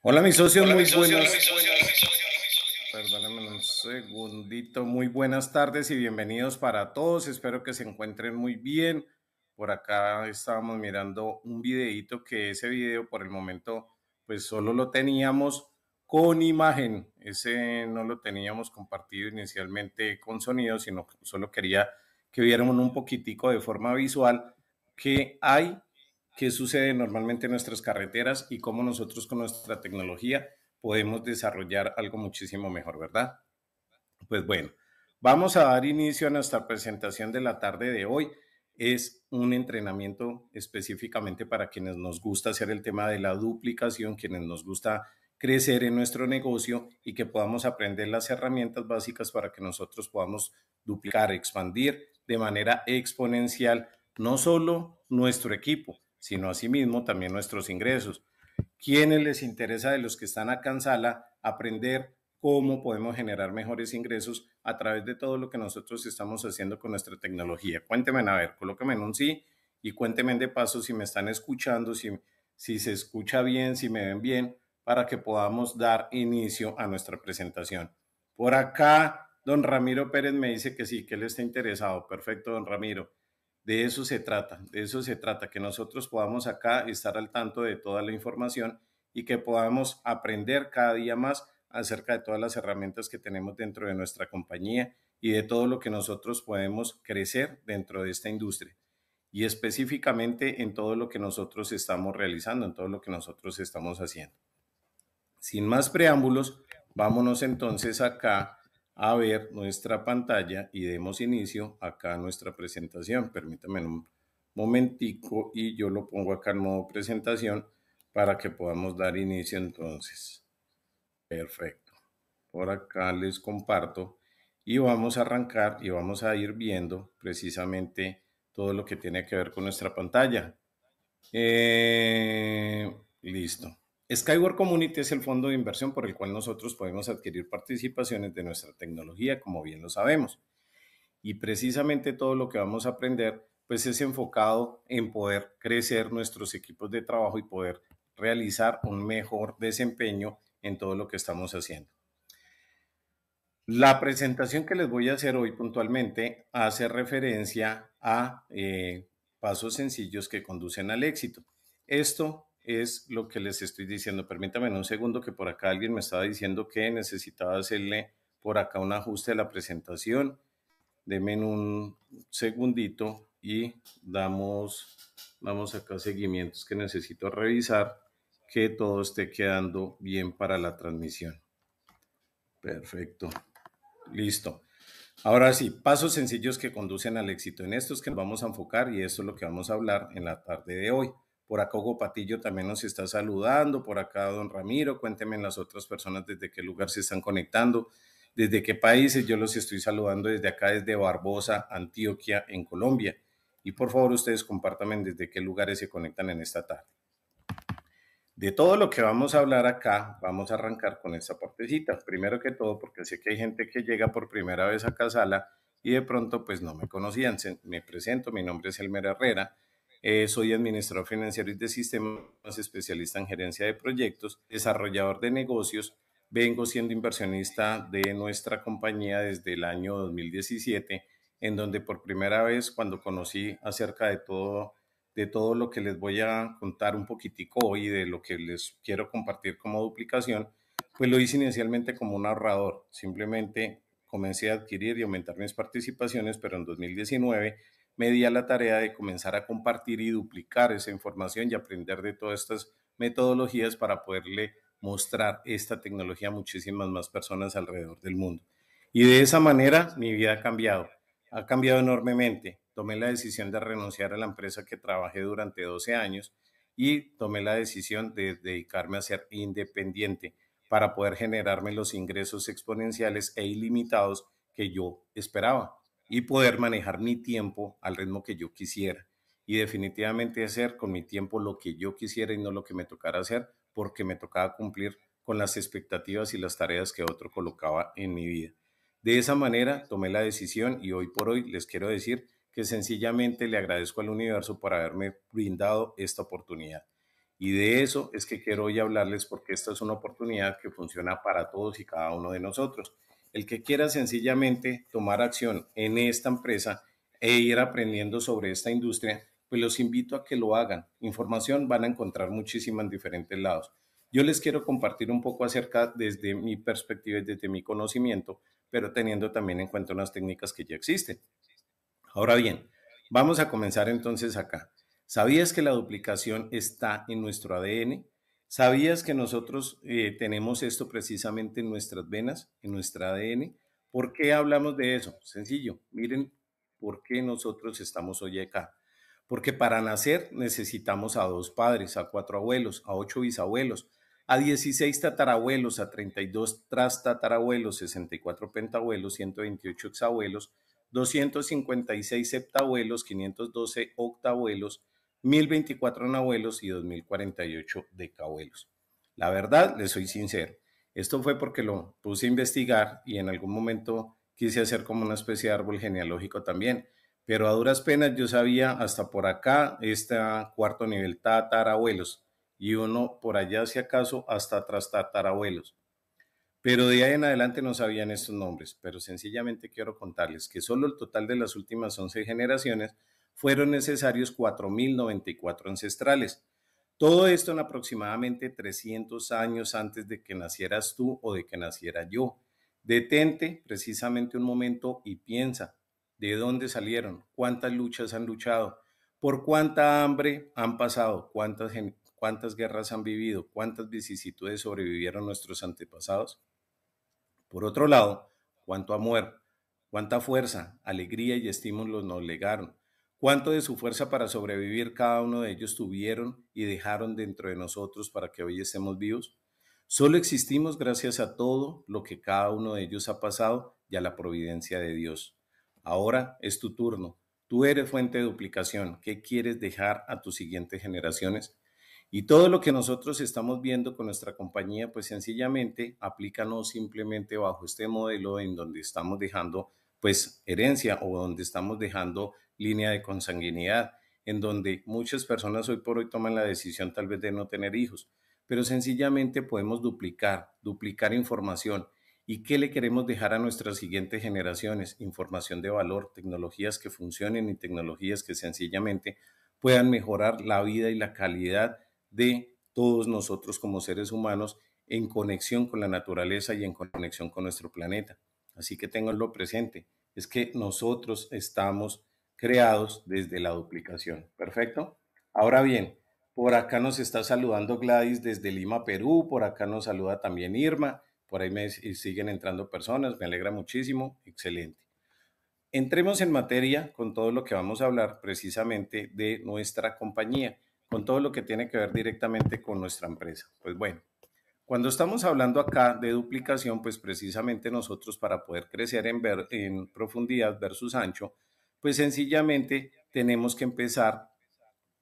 Hola, mis socios, muy buenas. un segundito. Muy buenas tardes y bienvenidos para todos. Espero que se encuentren muy bien. Por acá estábamos mirando un videito que ese video por el momento pues solo lo teníamos con imagen. Ese no lo teníamos compartido inicialmente con sonido, sino solo quería que viéramos un poquitico de forma visual que hay qué sucede normalmente en nuestras carreteras y cómo nosotros con nuestra tecnología podemos desarrollar algo muchísimo mejor, ¿verdad? Pues bueno, vamos a dar inicio a nuestra presentación de la tarde de hoy. Es un entrenamiento específicamente para quienes nos gusta hacer el tema de la duplicación, quienes nos gusta crecer en nuestro negocio y que podamos aprender las herramientas básicas para que nosotros podamos duplicar, expandir de manera exponencial no solo nuestro equipo, sino asimismo también nuestros ingresos. ¿Quiénes les interesa de los que están acá en sala aprender cómo podemos generar mejores ingresos a través de todo lo que nosotros estamos haciendo con nuestra tecnología? Cuéntenme, a ver, colóquenme en un sí y cuéntenme de paso si me están escuchando, si, si se escucha bien, si me ven bien, para que podamos dar inicio a nuestra presentación. Por acá, don Ramiro Pérez me dice que sí, que él está interesado. Perfecto, don Ramiro. De eso se trata, de eso se trata, que nosotros podamos acá estar al tanto de toda la información y que podamos aprender cada día más acerca de todas las herramientas que tenemos dentro de nuestra compañía y de todo lo que nosotros podemos crecer dentro de esta industria y específicamente en todo lo que nosotros estamos realizando, en todo lo que nosotros estamos haciendo. Sin más preámbulos, vámonos entonces acá a ver nuestra pantalla y demos inicio acá a nuestra presentación. Permítanme un momentico y yo lo pongo acá en modo presentación para que podamos dar inicio entonces. Perfecto. Por acá les comparto y vamos a arrancar y vamos a ir viendo precisamente todo lo que tiene que ver con nuestra pantalla. Eh, listo. Skyward Community es el fondo de inversión por el cual nosotros podemos adquirir participaciones de nuestra tecnología, como bien lo sabemos. Y precisamente todo lo que vamos a aprender, pues es enfocado en poder crecer nuestros equipos de trabajo y poder realizar un mejor desempeño en todo lo que estamos haciendo. La presentación que les voy a hacer hoy puntualmente hace referencia a eh, pasos sencillos que conducen al éxito. Esto es lo que les estoy diciendo. Permítanme un segundo que por acá alguien me estaba diciendo que necesitaba hacerle por acá un ajuste a la presentación. Denme un segundito y damos, vamos acá seguimientos que necesito revisar que todo esté quedando bien para la transmisión. Perfecto. Listo. Ahora sí, pasos sencillos que conducen al éxito. En estos que nos vamos a enfocar y esto es lo que vamos a hablar en la tarde de hoy. Por acá Hugo Patillo también nos está saludando. Por acá don Ramiro, cuéntenme las otras personas desde qué lugar se están conectando, desde qué países. Yo los estoy saludando desde acá, desde Barbosa, Antioquia, en Colombia. Y por favor ustedes compártanme desde qué lugares se conectan en esta tarde. De todo lo que vamos a hablar acá, vamos a arrancar con esta partecita. Primero que todo, porque sé que hay gente que llega por primera vez a sala y de pronto pues no me conocían. Me presento, mi nombre es Elmer Herrera, eh, soy administrador financiero y de sistemas, especialista en gerencia de proyectos, desarrollador de negocios. Vengo siendo inversionista de nuestra compañía desde el año 2017, en donde por primera vez cuando conocí acerca de todo, de todo lo que les voy a contar un poquitico hoy, de lo que les quiero compartir como duplicación, pues lo hice inicialmente como un ahorrador. Simplemente comencé a adquirir y aumentar mis participaciones, pero en 2019 me di a la tarea de comenzar a compartir y duplicar esa información y aprender de todas estas metodologías para poderle mostrar esta tecnología a muchísimas más personas alrededor del mundo. Y de esa manera mi vida ha cambiado, ha cambiado enormemente. Tomé la decisión de renunciar a la empresa que trabajé durante 12 años y tomé la decisión de dedicarme a ser independiente para poder generarme los ingresos exponenciales e ilimitados que yo esperaba y poder manejar mi tiempo al ritmo que yo quisiera y definitivamente hacer con mi tiempo lo que yo quisiera y no lo que me tocara hacer porque me tocaba cumplir con las expectativas y las tareas que otro colocaba en mi vida. De esa manera tomé la decisión y hoy por hoy les quiero decir que sencillamente le agradezco al universo por haberme brindado esta oportunidad. Y de eso es que quiero hoy hablarles porque esta es una oportunidad que funciona para todos y cada uno de nosotros el que quiera sencillamente tomar acción en esta empresa e ir aprendiendo sobre esta industria, pues los invito a que lo hagan. Información van a encontrar muchísima en diferentes lados. Yo les quiero compartir un poco acerca desde mi perspectiva, desde mi conocimiento, pero teniendo también en cuenta unas técnicas que ya existen. Ahora bien, vamos a comenzar entonces acá. ¿Sabías que la duplicación está en nuestro ADN? ¿Sabías que nosotros eh, tenemos esto precisamente en nuestras venas, en nuestro ADN? ¿Por qué hablamos de eso? Sencillo, miren por qué nosotros estamos hoy acá. Porque para nacer necesitamos a dos padres, a cuatro abuelos, a ocho bisabuelos, a 16 tatarabuelos, a treinta y 32 trastatarabuelos, 64 pentabuelos, 128 exabuelos, 256 septabuelos, doce octabuelos, 1024 abuelos y 2048 de cabuelos. La verdad, les soy sincero, esto fue porque lo puse a investigar y en algún momento quise hacer como una especie de árbol genealógico también, pero a duras penas yo sabía hasta por acá, este cuarto nivel tatarabuelos, y uno por allá, si acaso, hasta tras tatarabuelos. Pero de ahí en adelante no sabían estos nombres, pero sencillamente quiero contarles que solo el total de las últimas 11 generaciones fueron necesarios 4.094 ancestrales. Todo esto en aproximadamente 300 años antes de que nacieras tú o de que naciera yo. Detente precisamente un momento y piensa, ¿de dónde salieron? ¿Cuántas luchas han luchado? ¿Por cuánta hambre han pasado? ¿Cuántas, cuántas guerras han vivido? ¿Cuántas vicisitudes sobrevivieron nuestros antepasados? Por otro lado, cuánto amor, cuánta fuerza, alegría y estímulos nos legaron cuánto de su fuerza para sobrevivir cada uno de ellos tuvieron y dejaron dentro de nosotros para que hoy estemos vivos. Solo existimos gracias a todo lo que cada uno de ellos ha pasado y a la providencia de Dios. Ahora es tu turno. Tú eres fuente de duplicación. ¿Qué quieres dejar a tus siguientes generaciones? Y todo lo que nosotros estamos viendo con nuestra compañía, pues sencillamente aplícanos simplemente bajo este modelo en donde estamos dejando pues herencia o donde estamos dejando línea de consanguinidad, en donde muchas personas hoy por hoy toman la decisión tal vez de no tener hijos, pero sencillamente podemos duplicar, duplicar información. ¿Y qué le queremos dejar a nuestras siguientes generaciones? Información de valor, tecnologías que funcionen y tecnologías que sencillamente puedan mejorar la vida y la calidad de todos nosotros como seres humanos en conexión con la naturaleza y en conexión con nuestro planeta. Así que tenganlo presente. Es que nosotros estamos creados desde la duplicación. ¿Perfecto? Ahora bien, por acá nos está saludando Gladys desde Lima, Perú. Por acá nos saluda también Irma. Por ahí me siguen entrando personas. Me alegra muchísimo. Excelente. Entremos en materia con todo lo que vamos a hablar precisamente de nuestra compañía, con todo lo que tiene que ver directamente con nuestra empresa. Pues bueno, cuando estamos hablando acá de duplicación, pues precisamente nosotros para poder crecer en, profundidad versus ancho, pues sencillamente tenemos que empezar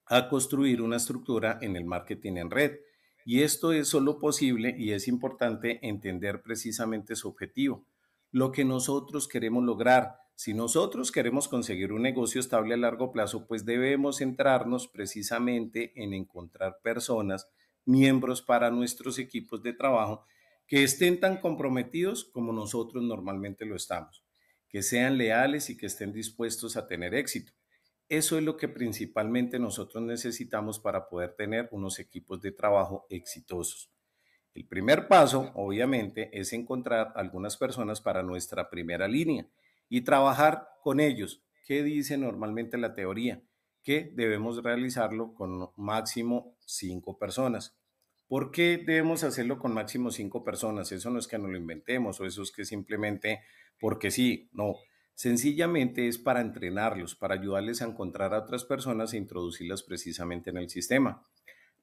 a construir una estructura en el marketing en red. Y esto es solo posible y es importante entender precisamente su objetivo, lo que nosotros queremos lograr. Si nosotros queremos conseguir un negocio estable a largo plazo, pues debemos centrarnos precisamente en encontrar personas miembros para nuestros equipos de trabajo que estén tan comprometidos como nosotros normalmente lo estamos, que sean leales y que estén dispuestos a tener éxito. Eso es lo que principalmente nosotros necesitamos para poder tener unos equipos de trabajo exitosos. El primer paso, obviamente, es encontrar algunas personas para nuestra primera línea y trabajar con ellos. ¿Qué dice normalmente la teoría? Que debemos realizarlo con máximo cinco personas. ¿Por qué debemos hacerlo con máximo cinco personas? Eso no es que no lo inventemos o eso es que simplemente porque sí, no. Sencillamente es para entrenarlos, para ayudarles a encontrar a otras personas e introducirlas precisamente en el sistema.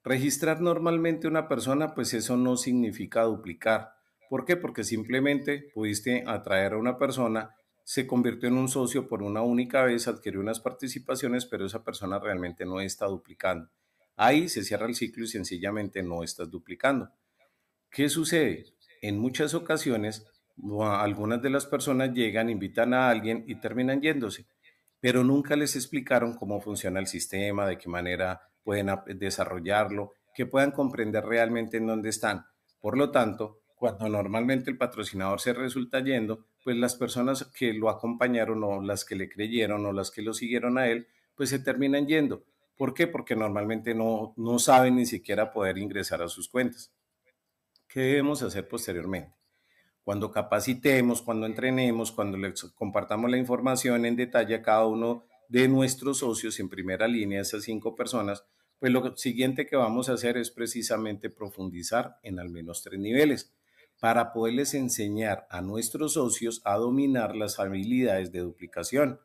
Registrar normalmente una persona, pues eso no significa duplicar. ¿Por qué? Porque simplemente pudiste atraer a una persona, se convirtió en un socio por una única vez, adquirió unas participaciones, pero esa persona realmente no está duplicando. Ahí se cierra el ciclo y sencillamente no estás duplicando. ¿Qué sucede? En muchas ocasiones, algunas de las personas llegan, invitan a alguien y terminan yéndose, pero nunca les explicaron cómo funciona el sistema, de qué manera pueden desarrollarlo, que puedan comprender realmente en dónde están. Por lo tanto, cuando normalmente el patrocinador se resulta yendo, pues las personas que lo acompañaron o las que le creyeron o las que lo siguieron a él, pues se terminan yendo. ¿Por qué? Porque normalmente no, no saben ni siquiera poder ingresar a sus cuentas. ¿Qué debemos hacer posteriormente? Cuando capacitemos, cuando entrenemos, cuando les compartamos la información en detalle a cada uno de nuestros socios en primera línea, esas cinco personas, pues lo siguiente que vamos a hacer es precisamente profundizar en al menos tres niveles para poderles enseñar a nuestros socios a dominar las habilidades de duplicación,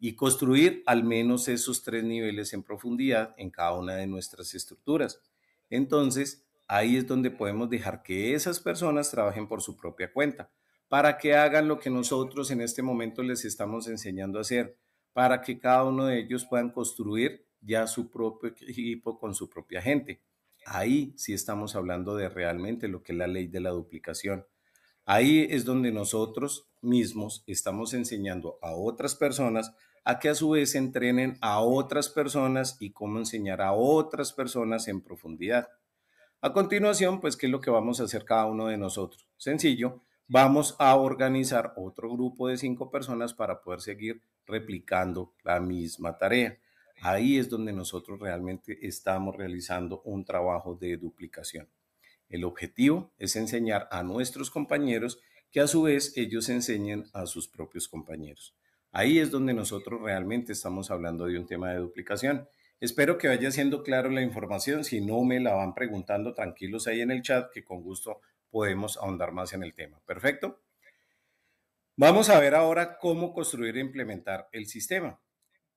y construir al menos esos tres niveles en profundidad en cada una de nuestras estructuras. Entonces, ahí es donde podemos dejar que esas personas trabajen por su propia cuenta, para que hagan lo que nosotros en este momento les estamos enseñando a hacer, para que cada uno de ellos puedan construir ya su propio equipo con su propia gente. Ahí sí estamos hablando de realmente lo que es la ley de la duplicación. Ahí es donde nosotros mismos estamos enseñando a otras personas a que a su vez entrenen a otras personas y cómo enseñar a otras personas en profundidad. A continuación, pues, ¿qué es lo que vamos a hacer cada uno de nosotros? Sencillo, vamos a organizar otro grupo de cinco personas para poder seguir replicando la misma tarea. Ahí es donde nosotros realmente estamos realizando un trabajo de duplicación. El objetivo es enseñar a nuestros compañeros que a su vez ellos enseñen a sus propios compañeros. Ahí es donde nosotros realmente estamos hablando de un tema de duplicación. Espero que vaya siendo claro la información. Si no me la van preguntando, tranquilos ahí en el chat, que con gusto podemos ahondar más en el tema. Perfecto. Vamos a ver ahora cómo construir e implementar el sistema.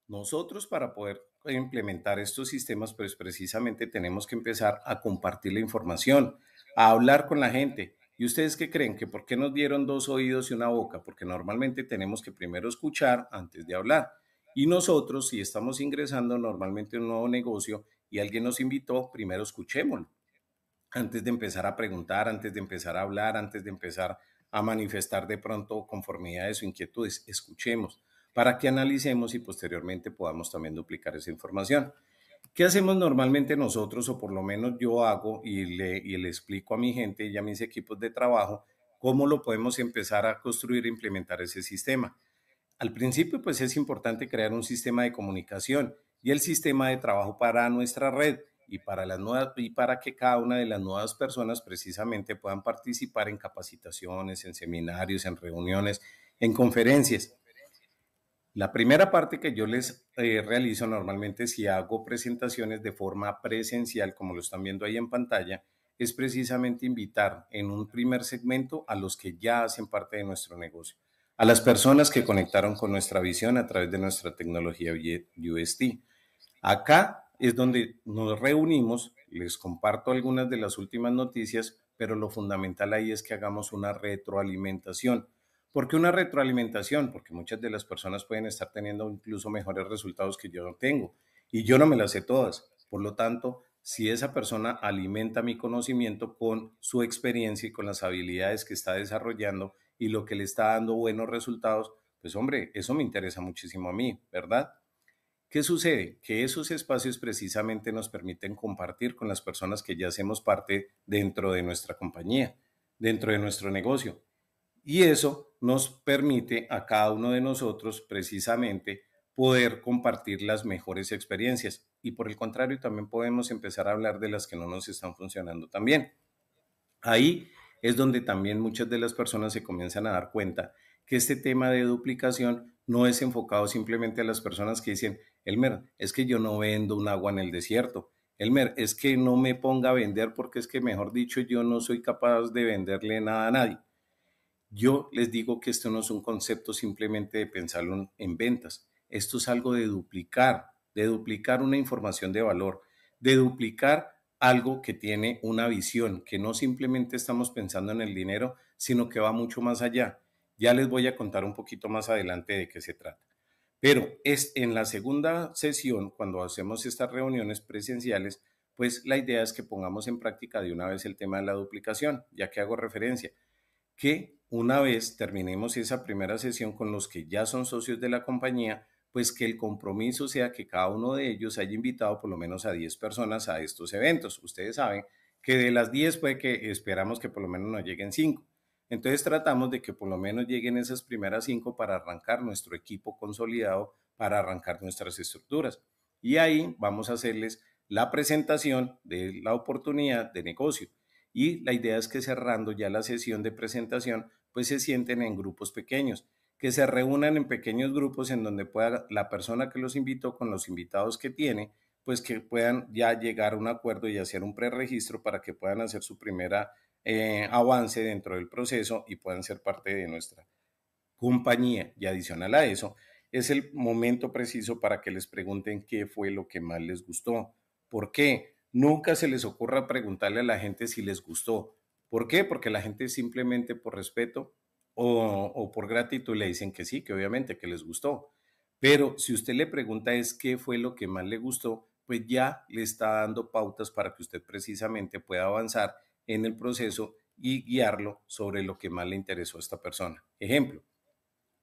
Nosotros para poder implementar estos sistemas, pues precisamente tenemos que empezar a compartir la información, a hablar con la gente, ¿Y ustedes qué creen? ¿Que por qué nos dieron dos oídos y una boca? Porque normalmente tenemos que primero escuchar antes de hablar. Y nosotros, si estamos ingresando normalmente a un nuevo negocio y alguien nos invitó, primero escuchémoslo. Antes de empezar a preguntar, antes de empezar a hablar, antes de empezar a manifestar de pronto conformidades o inquietudes, escuchemos para que analicemos y posteriormente podamos también duplicar esa información. ¿Qué hacemos normalmente nosotros, o por lo menos yo hago y le, le explico a mi gente y a mis equipos de trabajo cómo lo podemos empezar a construir e implementar ese sistema? Al principio, pues es importante crear un sistema de comunicación y el sistema de trabajo para nuestra red y para, las nuevas, y para que cada una de las nuevas personas precisamente puedan participar en capacitaciones, en seminarios, en reuniones, en conferencias. La primera parte que yo les eh, realizo normalmente si hago presentaciones de forma presencial, como lo están viendo ahí en pantalla, es precisamente invitar en un primer segmento a los que ya hacen parte de nuestro negocio, a las personas que conectaron con nuestra visión a través de nuestra tecnología UST. Acá es donde nos reunimos, les comparto algunas de las últimas noticias, pero lo fundamental ahí es que hagamos una retroalimentación porque una retroalimentación, porque muchas de las personas pueden estar teniendo incluso mejores resultados que yo no tengo y yo no me las sé todas. Por lo tanto, si esa persona alimenta mi conocimiento con su experiencia y con las habilidades que está desarrollando y lo que le está dando buenos resultados, pues hombre, eso me interesa muchísimo a mí, ¿verdad? ¿Qué sucede? Que esos espacios precisamente nos permiten compartir con las personas que ya hacemos parte dentro de nuestra compañía, dentro de nuestro negocio. Y eso nos permite a cada uno de nosotros precisamente poder compartir las mejores experiencias. Y por el contrario, también podemos empezar a hablar de las que no nos están funcionando tan Ahí es donde también muchas de las personas se comienzan a dar cuenta que este tema de duplicación no es enfocado simplemente a las personas que dicen, Elmer, es que yo no vendo un agua en el desierto. Elmer, es que no me ponga a vender porque es que, mejor dicho, yo no soy capaz de venderle nada a nadie. Yo les digo que esto no es un concepto simplemente de pensarlo en ventas. Esto es algo de duplicar, de duplicar una información de valor, de duplicar algo que tiene una visión, que no simplemente estamos pensando en el dinero, sino que va mucho más allá. Ya les voy a contar un poquito más adelante de qué se trata. Pero es en la segunda sesión, cuando hacemos estas reuniones presenciales, pues la idea es que pongamos en práctica de una vez el tema de la duplicación, ya que hago referencia, que una vez terminemos esa primera sesión con los que ya son socios de la compañía, pues que el compromiso sea que cada uno de ellos haya invitado por lo menos a 10 personas a estos eventos. Ustedes saben que de las 10 puede que esperamos que por lo menos nos lleguen 5. Entonces tratamos de que por lo menos lleguen esas primeras 5 para arrancar nuestro equipo consolidado, para arrancar nuestras estructuras. Y ahí vamos a hacerles la presentación de la oportunidad de negocio. Y la idea es que cerrando ya la sesión de presentación, pues se sienten en grupos pequeños, que se reúnan en pequeños grupos en donde pueda la persona que los invitó con los invitados que tiene, pues que puedan ya llegar a un acuerdo y hacer un preregistro para que puedan hacer su primera eh, avance dentro del proceso y puedan ser parte de nuestra compañía. Y adicional a eso, es el momento preciso para que les pregunten qué fue lo que más les gustó. ¿Por qué? Nunca se les ocurra preguntarle a la gente si les gustó. ¿Por qué? Porque la gente simplemente por respeto o, por gratitud le dicen que sí, que obviamente que les gustó. Pero si usted le pregunta es qué fue lo que más le gustó, pues ya le está dando pautas para que usted precisamente pueda avanzar en el proceso y guiarlo sobre lo que más le interesó a esta persona. Ejemplo,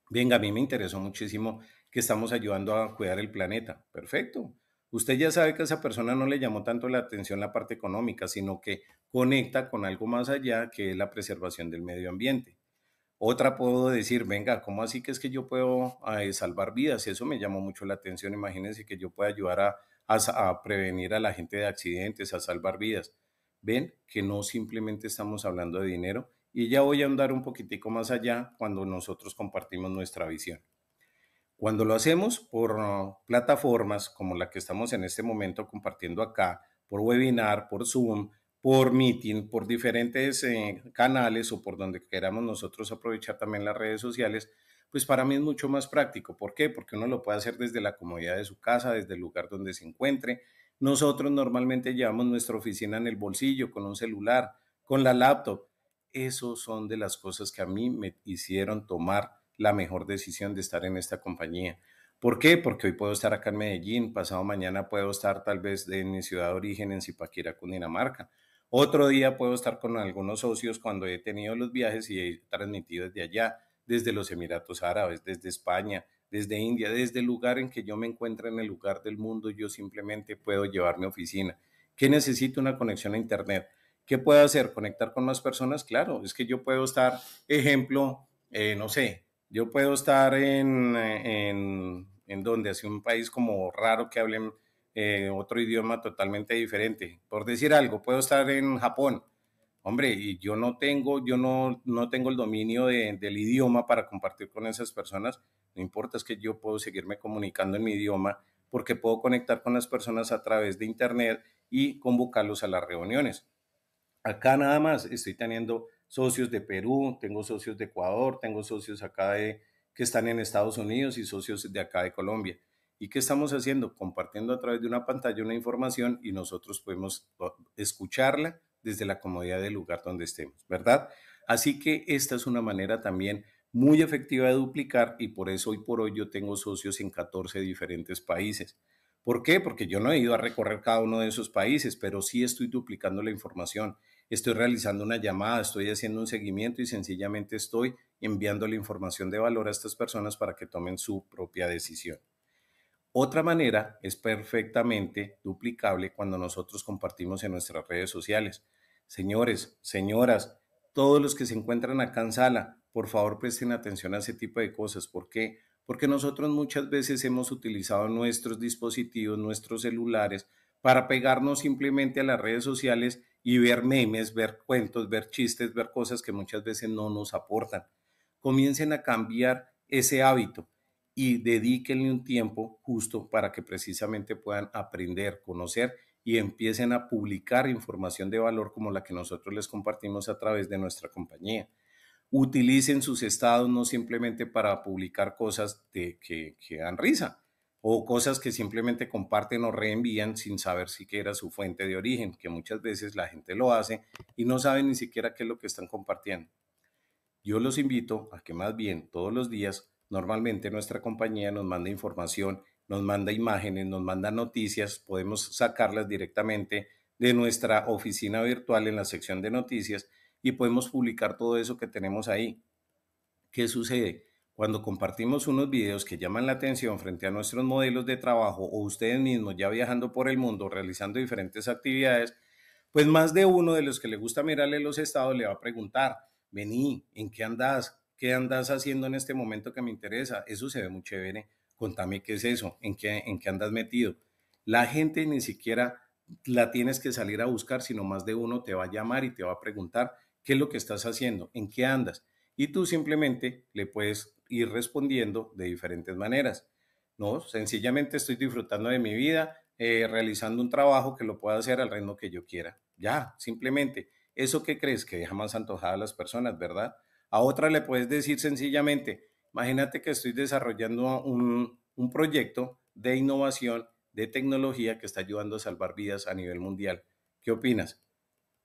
venga, a mí me interesó muchísimo que estamos ayudando a cuidar el planeta. Perfecto usted ya sabe que a esa persona no le llamó tanto la atención la parte económica, sino que conecta con algo más allá que es la preservación del medio ambiente. Otra puedo decir, venga, ¿cómo así que es que yo puedo eh, salvar vidas? Eso me llamó mucho la atención. Imagínense que yo pueda ayudar a, a prevenir a la gente de accidentes, a salvar vidas. Ven que no simplemente estamos hablando de dinero y ya voy a andar un poquitico más allá cuando nosotros compartimos nuestra visión. Cuando lo hacemos por ah, plataformas como la que estamos en este momento compartiendo acá, por webinar, por Zoom, por meeting, por diferentes eh, canales o por donde queramos nosotros aprovechar también las redes sociales, pues para mí es mucho más práctico. ¿Por qué? Porque uno lo puede hacer desde la comodidad de su casa, desde el lugar donde se encuentre. Nosotros normalmente llevamos nuestra oficina en el bolsillo, con un celular, con la laptop. Esas son de las cosas que a mí me hicieron tomar la mejor decisión de estar en esta compañía. ¿Por qué? Porque hoy puedo estar acá en Medellín, pasado mañana puedo estar tal vez en mi ciudad de origen, en Zipaquirá, Dinamarca. Otro día puedo estar con algunos socios cuando he tenido los viajes y he transmitido desde allá, desde los Emiratos Árabes, desde España, desde India, desde el lugar en que yo me encuentro en el lugar del mundo, yo simplemente puedo llevar mi oficina. ¿Qué necesito una conexión a Internet? ¿Qué puedo hacer? ¿Conectar con más personas? Claro, es que yo puedo estar, ejemplo, eh, no sé, yo puedo estar eh, en, donde, así un país como raro que hablen eh, otro idioma totalmente diferente. Por decir algo, puedo estar en Japón. Hombre, y yo no tengo, yo no, no tengo el dominio del idioma para compartir con esas personas. No importa, es que yo puedo seguirme comunicando en mi idioma porque puedo conectar con las personas a través de Internet y convocarlos a las reuniones. Acá nada más estoy teniendo socios de Perú, tengo socios de Ecuador, tengo socios acá de, que están en Estados Unidos y socios de acá de Colombia. ¿Y qué estamos haciendo? Compartiendo a través de una pantalla una información y nosotros podemos escucharla desde la comodidad del lugar donde estemos, ¿verdad? Así que esta es una manera también muy efectiva de duplicar y por eso hoy por hoy yo tengo socios en 14 diferentes países. ¿Por qué? Porque yo no he ido a recorrer cada uno de esos países, pero sí estoy duplicando la información estoy realizando una llamada, estoy haciendo un seguimiento y sencillamente estoy enviando la información de valor a estas personas para que tomen su propia decisión. Otra manera es perfectamente duplicable cuando nosotros compartimos en nuestras redes sociales. Señores, señoras, todos los que se encuentran acá en sala, por favor presten atención a ese tipo de cosas. ¿Por qué? Porque nosotros muchas veces hemos utilizado nuestros dispositivos, nuestros celulares, para pegarnos simplemente a las redes sociales y ver memes, ver cuentos, ver chistes, ver cosas que muchas veces no nos aportan. Comiencen a cambiar ese hábito y dedíquenle un tiempo justo para que precisamente puedan aprender, conocer y empiecen a publicar información de valor como la que nosotros les compartimos a través de nuestra compañía. Utilicen sus estados no simplemente para publicar cosas de, que, que dan risa, o cosas que simplemente comparten o reenvían sin saber siquiera su fuente de origen, que muchas veces la gente lo hace y no sabe ni siquiera qué es lo que están compartiendo. Yo los invito a que más bien todos los días, normalmente nuestra compañía nos manda información, nos manda imágenes, nos manda noticias, podemos sacarlas directamente de nuestra oficina virtual en la sección de noticias y podemos publicar todo eso que tenemos ahí. ¿Qué sucede? Cuando compartimos unos videos que llaman la atención frente a nuestros modelos de trabajo o ustedes mismos ya viajando por el mundo realizando diferentes actividades, pues más de uno de los que le gusta mirarle los estados le va a preguntar, vení, ¿en qué andas? ¿Qué andas haciendo en este momento que me interesa? Eso se ve muy chévere. Contame qué es eso, en qué, en qué andas metido. La gente ni siquiera la tienes que salir a buscar, sino más de uno te va a llamar y te va a preguntar qué es lo que estás haciendo, en qué andas. Y tú simplemente le puedes ir respondiendo de diferentes maneras. No, sencillamente estoy disfrutando de mi vida, eh, realizando un trabajo que lo pueda hacer al ritmo que yo quiera. Ya, simplemente. ¿Eso qué crees? Que deja más antojada a las personas, ¿verdad? A otra le puedes decir sencillamente, imagínate que estoy desarrollando un, un proyecto de innovación, de tecnología que está ayudando a salvar vidas a nivel mundial. ¿Qué opinas?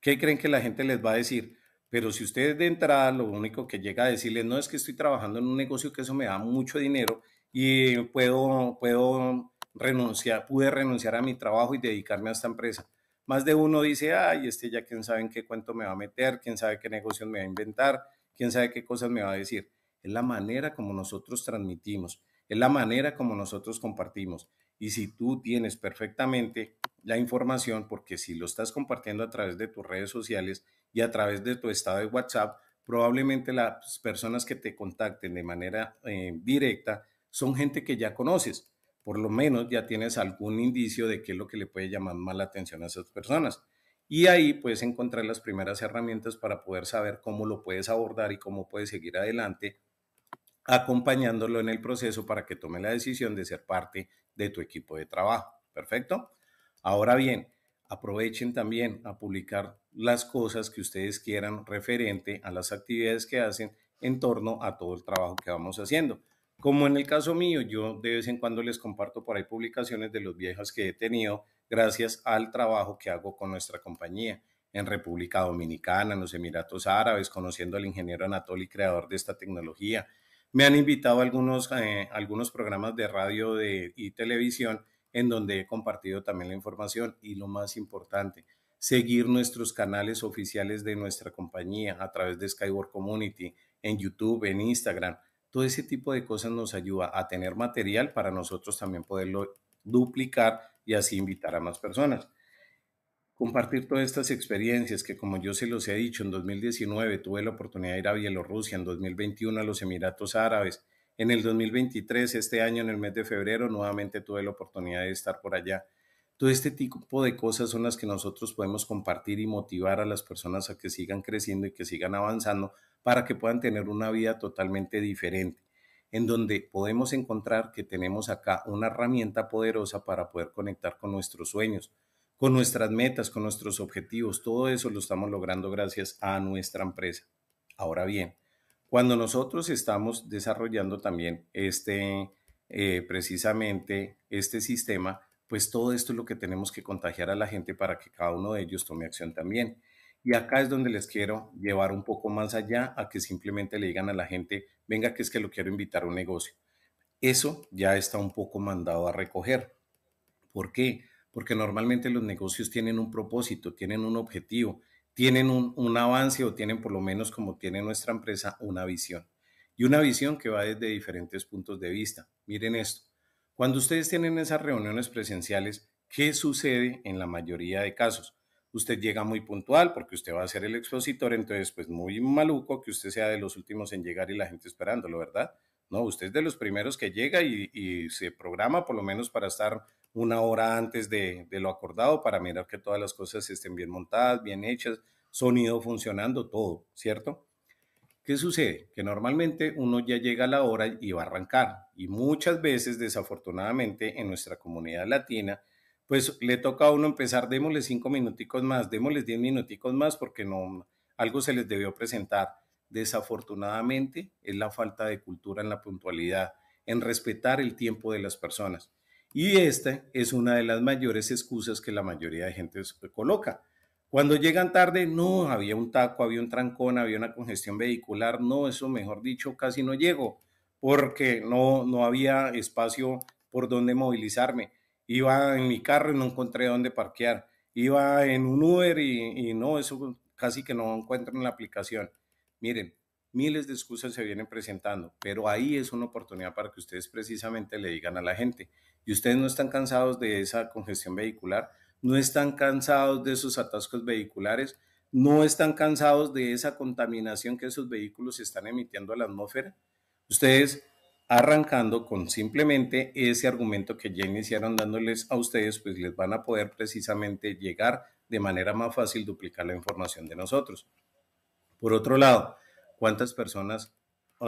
¿Qué creen que la gente les va a decir? Pero si usted de entrada lo único que llega a decirle, no es que estoy trabajando en un negocio que eso me da mucho dinero y puedo, puedo renunciar, pude renunciar a mi trabajo y dedicarme a esta empresa. Más de uno dice, ay, este ya quién sabe en qué cuento me va a meter, quién sabe qué negocios me va a inventar, quién sabe qué cosas me va a decir. Es la manera como nosotros transmitimos, es la manera como nosotros compartimos. Y si tú tienes perfectamente la información, porque si lo estás compartiendo a través de tus redes sociales, y a través de tu estado de WhatsApp, probablemente las personas que te contacten de manera eh, directa son gente que ya conoces. Por lo menos ya tienes algún indicio de qué es lo que le puede llamar más la atención a esas personas. Y ahí puedes encontrar las primeras herramientas para poder saber cómo lo puedes abordar y cómo puedes seguir adelante, acompañándolo en el proceso para que tome la decisión de ser parte de tu equipo de trabajo. ¿Perfecto? Ahora bien, aprovechen también a publicar las cosas que ustedes quieran referente a las actividades que hacen en torno a todo el trabajo que vamos haciendo. Como en el caso mío, yo de vez en cuando les comparto por ahí publicaciones de los viajes que he tenido gracias al trabajo que hago con nuestra compañía en República Dominicana, en los Emiratos Árabes, conociendo al ingeniero Anatoly, creador de esta tecnología. Me han invitado a algunos, eh, algunos programas de radio y televisión en donde he compartido también la información y lo más importante, seguir nuestros canales oficiales de nuestra compañía a través de Skyward Community, en YouTube, en Instagram. Todo ese tipo de cosas nos ayuda a tener material para nosotros también poderlo duplicar y así invitar a más personas. Compartir todas estas experiencias que, como yo se los he dicho, en 2019 tuve la oportunidad de ir a Bielorrusia, en 2021 a los Emiratos Árabes, en el 2023, este año, en el mes de febrero, nuevamente tuve la oportunidad de estar por allá. Todo este tipo de cosas son las que nosotros podemos compartir y motivar a las personas a que sigan creciendo y que sigan avanzando para que puedan tener una vida totalmente diferente, en donde podemos encontrar que tenemos acá una herramienta poderosa para poder conectar con nuestros sueños, con nuestras metas, con nuestros objetivos. Todo eso lo estamos logrando gracias a nuestra empresa. Ahora bien, cuando nosotros estamos desarrollando también este, eh, precisamente este sistema, pues todo esto es lo que tenemos que contagiar a la gente para que cada uno de ellos tome acción también. Y acá es donde les quiero llevar un poco más allá a que simplemente le digan a la gente, venga que es que lo quiero invitar a un negocio. Eso ya está un poco mandado a recoger. ¿Por qué? Porque normalmente los negocios tienen un propósito, tienen un objetivo tienen un, avance o tienen por lo menos como tiene nuestra empresa una visión. Y una visión que va desde diferentes puntos de vista. Miren esto. Cuando ustedes tienen esas reuniones presenciales, ¿qué sucede en la mayoría de casos? Usted llega muy puntual porque usted va a ser el expositor, entonces pues muy maluco que usted sea de los últimos en llegar y la gente esperándolo, ¿verdad? No, usted es de los primeros que llega y, se programa por lo menos para estar una hora antes de, lo acordado para mirar que todas las cosas estén bien montadas, bien hechas, sonido funcionando, todo, ¿cierto? ¿Qué sucede? Que normalmente uno ya llega a la hora y va a arrancar. Y muchas veces, desafortunadamente, en nuestra comunidad latina, pues le toca a uno empezar, démosle cinco minuticos más, démosle diez minuticos más, porque no, algo se les debió presentar desafortunadamente, es la falta de cultura en la puntualidad, en respetar el tiempo de las personas. Y esta es una de las mayores excusas que la mayoría de gente coloca. Cuando llegan tarde, no, había un taco, había un trancón, había una congestión vehicular, no, eso mejor dicho, casi no llego, porque no, había espacio por donde movilizarme. Iba en mi carro y no encontré dónde parquear. Iba en un Uber y no, eso casi que no encuentro en la aplicación. Miren, miles de excusas se vienen presentando, pero ahí es una oportunidad para que ustedes precisamente le digan a la gente, y ustedes no están cansados de esa congestión vehicular, no están cansados de esos atascos vehiculares, no están cansados de esa contaminación que esos vehículos están emitiendo a la atmósfera. Ustedes arrancando con simplemente ese argumento que ya iniciaron dándoles a ustedes, pues les van a poder precisamente llegar de manera más fácil duplicar la información de nosotros. Por otro lado, ¿cuántas personas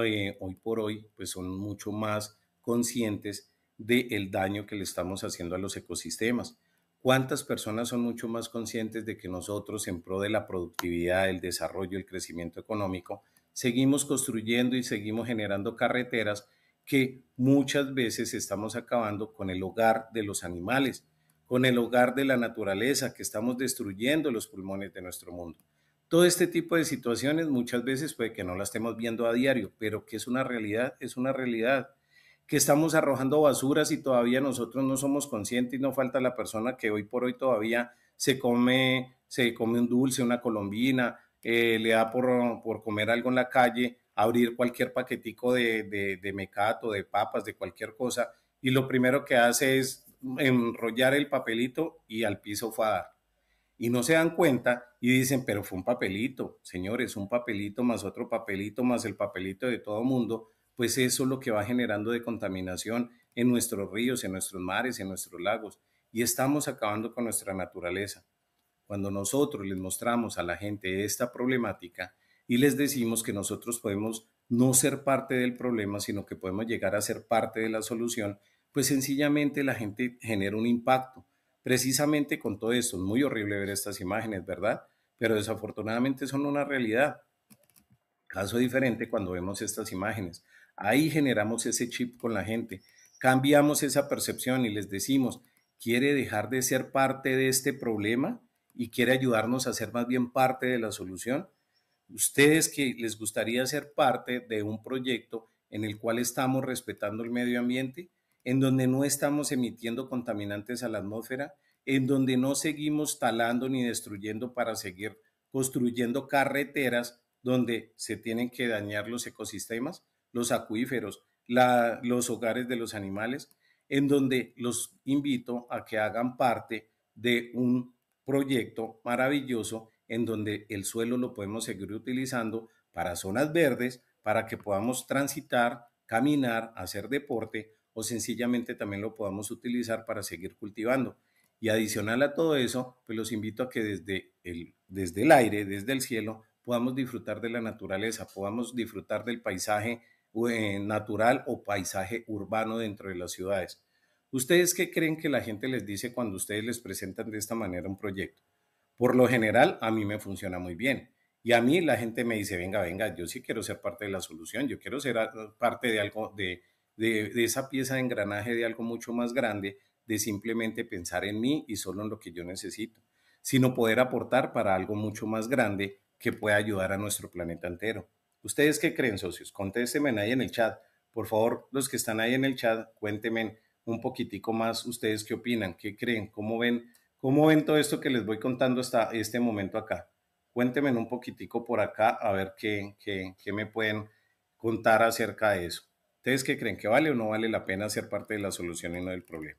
eh, hoy por hoy pues son mucho más conscientes del daño que le estamos haciendo a los ecosistemas? ¿Cuántas personas son mucho más conscientes de que nosotros, en pro de la productividad, el desarrollo, el crecimiento económico, seguimos construyendo y seguimos generando carreteras que muchas veces estamos acabando con el hogar de los animales, con el hogar de la naturaleza, que estamos destruyendo los pulmones de nuestro mundo? Todo este tipo de situaciones muchas veces puede que no las estemos viendo a diario, pero que es una realidad, es una realidad que estamos arrojando basuras y todavía nosotros no somos conscientes y no falta la persona que hoy por hoy todavía se come, se come un dulce, una colombina, eh, le da por, comer algo en la calle, abrir cualquier paquetico de, de, de, mecato, de papas, de cualquier cosa, y lo primero que hace es enrollar el papelito y al piso fadar y no se dan cuenta y dicen, pero fue un papelito, señores, un papelito más otro papelito más el papelito de todo mundo, pues eso es lo que va generando de contaminación en nuestros ríos, en nuestros mares, en nuestros lagos y estamos acabando con nuestra naturaleza. Cuando nosotros les mostramos a la gente esta problemática y les decimos que nosotros podemos no ser parte del problema, sino que podemos llegar a ser parte de la solución, pues sencillamente la gente genera un impacto precisamente con todo esto. Es muy horrible ver estas imágenes, ¿verdad? Pero desafortunadamente son una realidad. Caso diferente cuando vemos estas imágenes. Ahí generamos ese chip con la gente, cambiamos esa percepción y les decimos, ¿quiere dejar de ser parte de este problema y quiere ayudarnos a ser más bien parte de la solución? Ustedes que les gustaría ser parte de un proyecto en el cual estamos respetando el medio ambiente, en donde no estamos emitiendo contaminantes a la atmósfera, en donde no seguimos talando ni destruyendo para seguir construyendo carreteras donde se tienen que dañar los ecosistemas, los acuíferos, los hogares de los animales, en donde los invito a que hagan parte de un proyecto maravilloso en donde el suelo lo podemos seguir utilizando para zonas verdes, para que podamos transitar, caminar, hacer deporte, o sencillamente también lo podamos utilizar para seguir cultivando. Y adicional a todo eso, pues los invito a que desde el, desde el aire, desde el cielo, podamos disfrutar de la naturaleza, podamos disfrutar del paisaje eh, natural o paisaje urbano dentro de las ciudades. ¿Ustedes qué creen que la gente les dice cuando ustedes les presentan de esta manera un proyecto? Por lo general, a mí me funciona muy bien. Y a mí la gente me dice, venga, venga, yo sí quiero ser parte de la solución, yo quiero ser parte de algo, de, de, esa pieza de engranaje de algo mucho más grande, de simplemente pensar en mí y solo en lo que yo necesito, sino poder aportar para algo mucho más grande que pueda ayudar a nuestro planeta entero. ¿Ustedes qué creen, socios? Contésteme ahí en el chat. Por favor, los que están ahí en el chat, cuéntenme un poquitico más ustedes qué opinan, qué creen, cómo ven, cómo ven todo esto que les voy contando hasta este momento acá. Cuéntenme un poquitico por acá a ver qué, qué, qué me pueden contar acerca de eso. ¿Ustedes qué creen? ¿Que vale o no vale la pena ser parte de la solución y no del problema?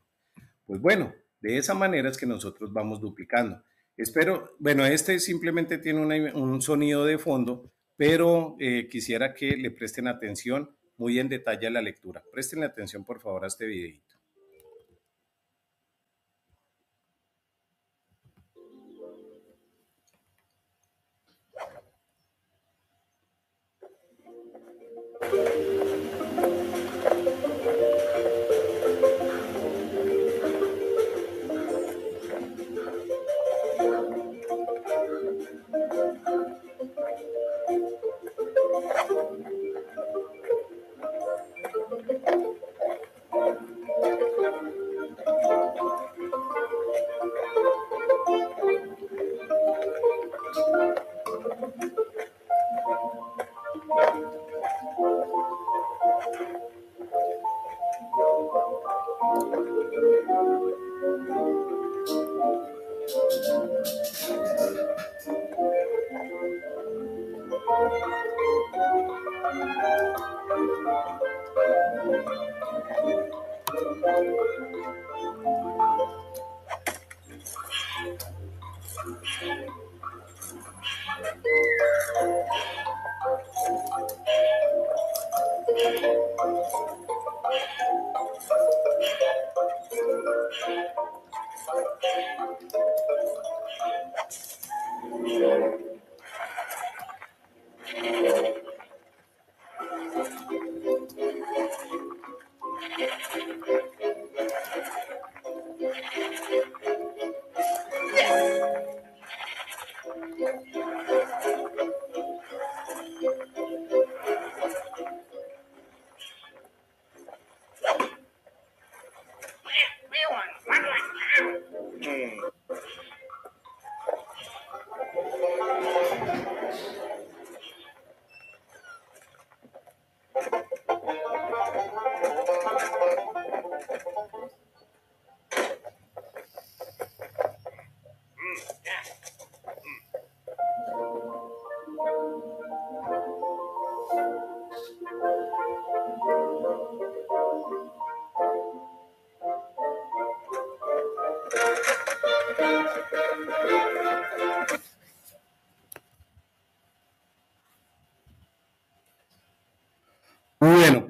Pues bueno, de esa manera es que nosotros vamos duplicando. Espero, bueno, este simplemente tiene un sonido de fondo, pero eh, quisiera que le presten atención muy en detalle a la lectura. Presten atención, por favor, a este videito.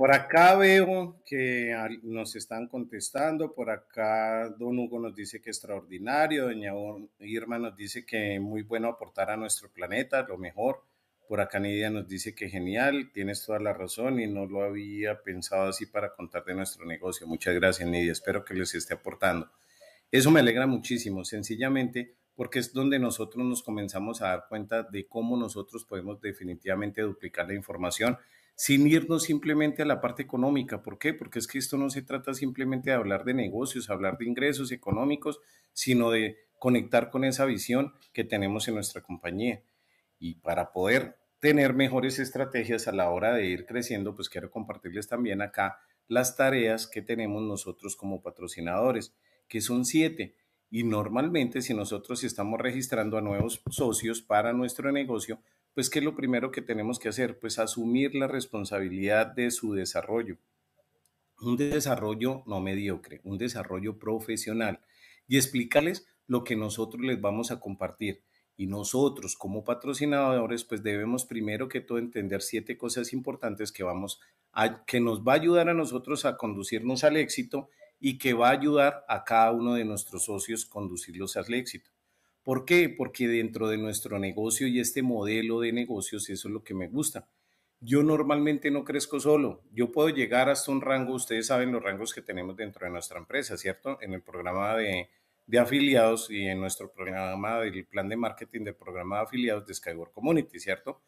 Por acá veo que nos están contestando, por acá don Hugo nos dice que extraordinario, doña Irma nos dice que muy bueno aportar a nuestro planeta, lo mejor. Por acá Nidia nos dice que genial, tienes toda la razón y no lo había pensado así para contar de nuestro negocio. Muchas gracias Nidia, espero que les esté aportando. Eso me alegra muchísimo, sencillamente porque es donde nosotros nos comenzamos a dar cuenta de cómo nosotros podemos definitivamente duplicar la información sin irnos simplemente a la parte económica. ¿Por qué? Porque es que esto no se trata simplemente de hablar de negocios, hablar de ingresos económicos, sino de conectar con esa visión que tenemos en nuestra compañía. Y para poder tener mejores estrategias a la hora de ir creciendo, pues quiero compartirles también acá las tareas que tenemos nosotros como patrocinadores, que son siete. Y normalmente si nosotros estamos registrando a nuevos socios para nuestro negocio, pues ¿qué es lo primero que tenemos que hacer? Pues asumir la responsabilidad de su desarrollo. Un desarrollo no mediocre, un desarrollo profesional y explicarles lo que nosotros les vamos a compartir. Y nosotros como patrocinadores, pues debemos primero que todo entender siete cosas importantes que, vamos que nos va a ayudar a nosotros a conducirnos al éxito y que va a ayudar a cada uno de nuestros socios conducirlos al éxito. ¿Por qué? Porque dentro de nuestro negocio y este modelo de negocios, eso es lo que me gusta. Yo normalmente no crezco solo. Yo puedo llegar hasta un rango, ustedes saben los rangos que tenemos dentro de nuestra empresa, ¿cierto? En el programa de, de afiliados y en nuestro programa del plan de marketing del programa de afiliados de Skyward Community, ¿cierto?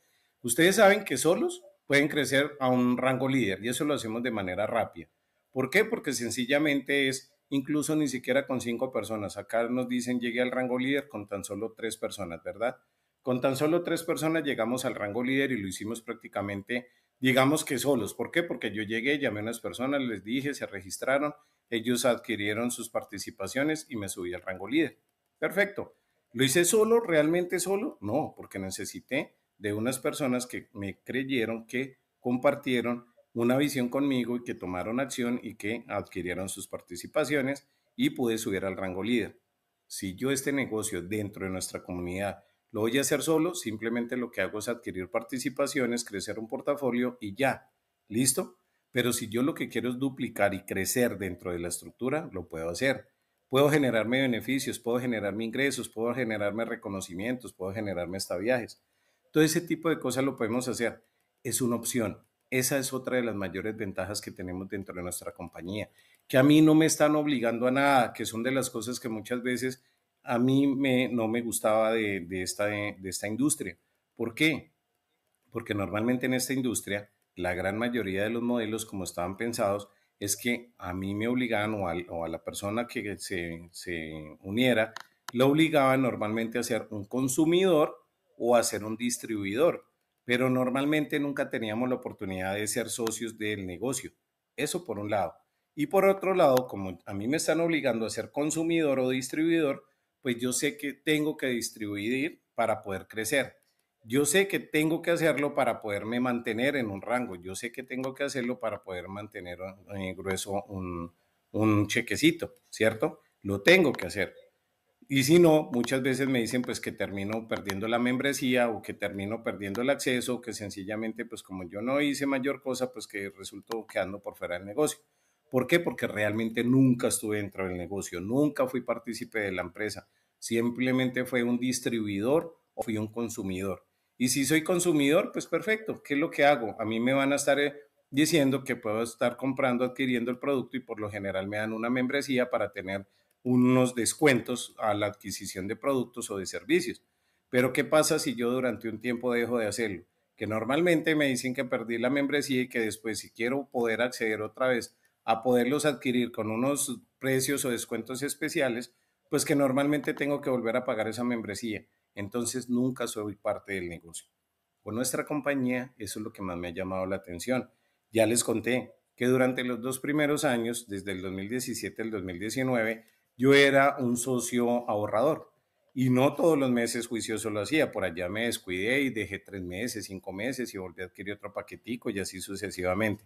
Ustedes saben que solos pueden crecer a un rango líder y eso lo hacemos de manera rápida. ¿Por qué? Porque sencillamente es incluso ni siquiera con cinco personas. Acá nos dicen llegué al rango líder con tan solo tres personas, ¿verdad? Con tan solo tres personas llegamos al rango líder y lo hicimos prácticamente, digamos que solos. ¿Por qué? Porque yo llegué, llamé a unas personas, les dije, se registraron, ellos adquirieron sus participaciones y me subí al rango líder. Perfecto. ¿Lo hice solo, realmente solo? No, porque necesité de unas personas que me creyeron, que compartieron una visión conmigo y que tomaron acción y que adquirieron sus participaciones y pude subir al rango líder. Si yo este negocio dentro de nuestra comunidad lo voy a hacer solo, simplemente lo que hago es adquirir participaciones, crecer un portafolio y ya, ¿listo? Pero si yo lo que quiero es duplicar y crecer dentro de la estructura, lo puedo hacer. Puedo generarme beneficios, puedo generarme ingresos, puedo generarme reconocimientos, puedo generarme hasta viajes. Todo ese tipo de cosas lo podemos hacer. Es una opción esa es otra de las mayores ventajas que tenemos dentro de nuestra compañía, que a mí no me están obligando a nada, que son de las cosas que muchas veces a mí me, no me gustaba de, esta, de, esta industria. ¿Por qué? Porque normalmente en esta industria la gran mayoría de los modelos como estaban pensados es que a mí me obligaban o a, la persona que se, se uniera, lo obligaban normalmente a ser un consumidor o a ser un distribuidor pero normalmente nunca teníamos la oportunidad de ser socios del negocio. Eso por un lado. Y por otro lado, como a mí me están obligando a ser consumidor o distribuidor, pues yo sé que tengo que distribuir para poder crecer. Yo sé que tengo que hacerlo para poderme mantener en un rango. Yo sé que tengo que hacerlo para poder mantener en eh, grueso un, un chequecito, ¿cierto? Lo tengo que hacer. Y si no, muchas veces me dicen pues que termino perdiendo la membresía o que termino perdiendo el acceso, que sencillamente pues como yo no hice mayor cosa, pues que que quedando por fuera del negocio. ¿Por qué? Porque realmente nunca estuve dentro del negocio, nunca fui partícipe de la empresa, simplemente fue un distribuidor o fui un consumidor. Y si soy consumidor, pues perfecto, ¿qué es lo que hago? A mí me van a estar eh, diciendo que puedo estar comprando, adquiriendo el producto y por lo general me dan una membresía para tener unos descuentos a la adquisición de productos o de servicios. Pero ¿qué pasa si yo durante un tiempo dejo de hacerlo? Que normalmente me dicen que perdí la membresía y que después si quiero poder acceder otra vez a poderlos adquirir con unos precios o descuentos especiales, pues que normalmente tengo que volver a pagar esa membresía. Entonces nunca soy parte del negocio. Con nuestra compañía, eso es lo que más me ha llamado la atención. Ya les conté que durante los dos primeros años, desde el 2017 al 2019, yo era un socio ahorrador y no todos los meses juicioso lo hacía. Por allá me descuidé y dejé tres meses, cinco meses y volví a adquirir otro paquetico y así sucesivamente.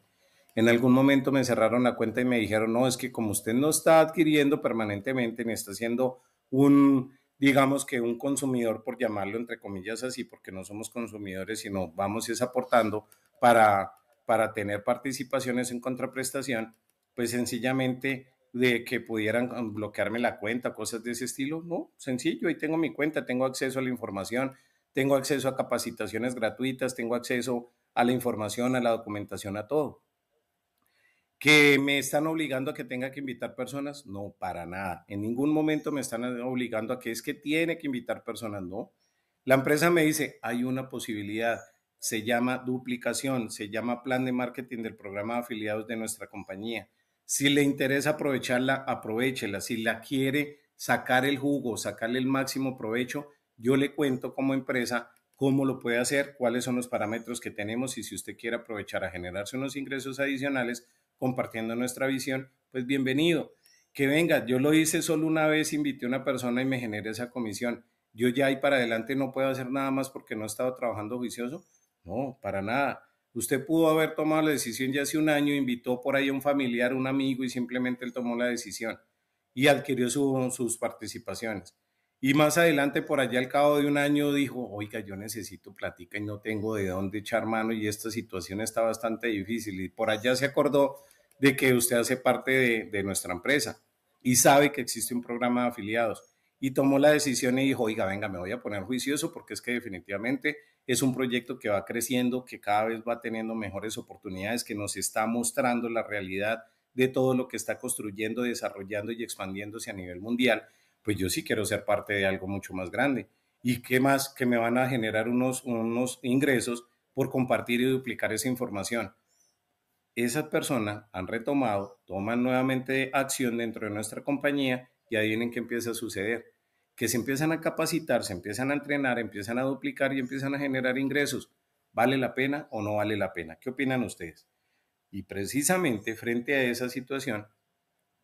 En algún momento me cerraron la cuenta y me dijeron, no, es que como usted no está adquiriendo permanentemente ni está siendo un, digamos que un consumidor, por llamarlo entre comillas así, porque no somos consumidores, sino vamos es aportando para, para tener participaciones en contraprestación, pues sencillamente de que pudieran um, bloquearme la cuenta, cosas de ese estilo. No, sencillo, ahí tengo mi cuenta, tengo acceso a la información, tengo acceso a capacitaciones gratuitas, tengo acceso a la información, a la documentación, a todo. ¿Que me están obligando a que tenga que invitar personas? No, para nada. En ningún momento me están obligando a que es que tiene que invitar personas, no. La empresa me dice, hay una posibilidad, se llama duplicación, se llama plan de marketing del programa de afiliados de nuestra compañía si le interesa aprovecharla, aprovechela. Si la quiere sacar el jugo, sacarle el máximo provecho, yo le cuento como empresa cómo lo puede hacer, cuáles son los parámetros que tenemos y si usted quiere aprovechar a generarse unos ingresos adicionales compartiendo nuestra visión, pues bienvenido. Que venga, yo lo hice solo una vez, invité a una persona y me generé esa comisión. Yo ya y para adelante no puedo hacer nada más porque no he estado trabajando juicioso. No, para nada. Usted pudo haber tomado la decisión ya hace un año, invitó por ahí a un familiar, un amigo y simplemente él tomó la decisión y adquirió sus participaciones. Y más adelante, por allá al cabo de un año, dijo, oiga, yo necesito platica y no tengo de dónde echar mano y esta situación está bastante difícil. Y por allá se acordó de que usted hace parte de nuestra empresa y sabe que existe un programa de afiliados. Y tomó la decisión y dijo, oiga, venga, me voy a poner juicioso porque es que definitivamente es un proyecto que va creciendo, que cada vez va teniendo mejores oportunidades, que nos está mostrando la realidad de todo lo que está construyendo, desarrollando y expandiéndose a nivel mundial, pues yo sí quiero ser parte de algo mucho más grande. ¿Y qué más que me van a generar unos, unos ingresos por compartir y duplicar esa información? Esas personas han retomado, toman nuevamente acción dentro de nuestra compañía y ahí vienen que empieza a suceder que se empiezan a capacitar, se empiezan a entrenar, empiezan a duplicar y empiezan a generar ingresos. ¿Vale la pena o no vale la pena? ¿Qué opinan ustedes? Y precisamente frente a esa situación,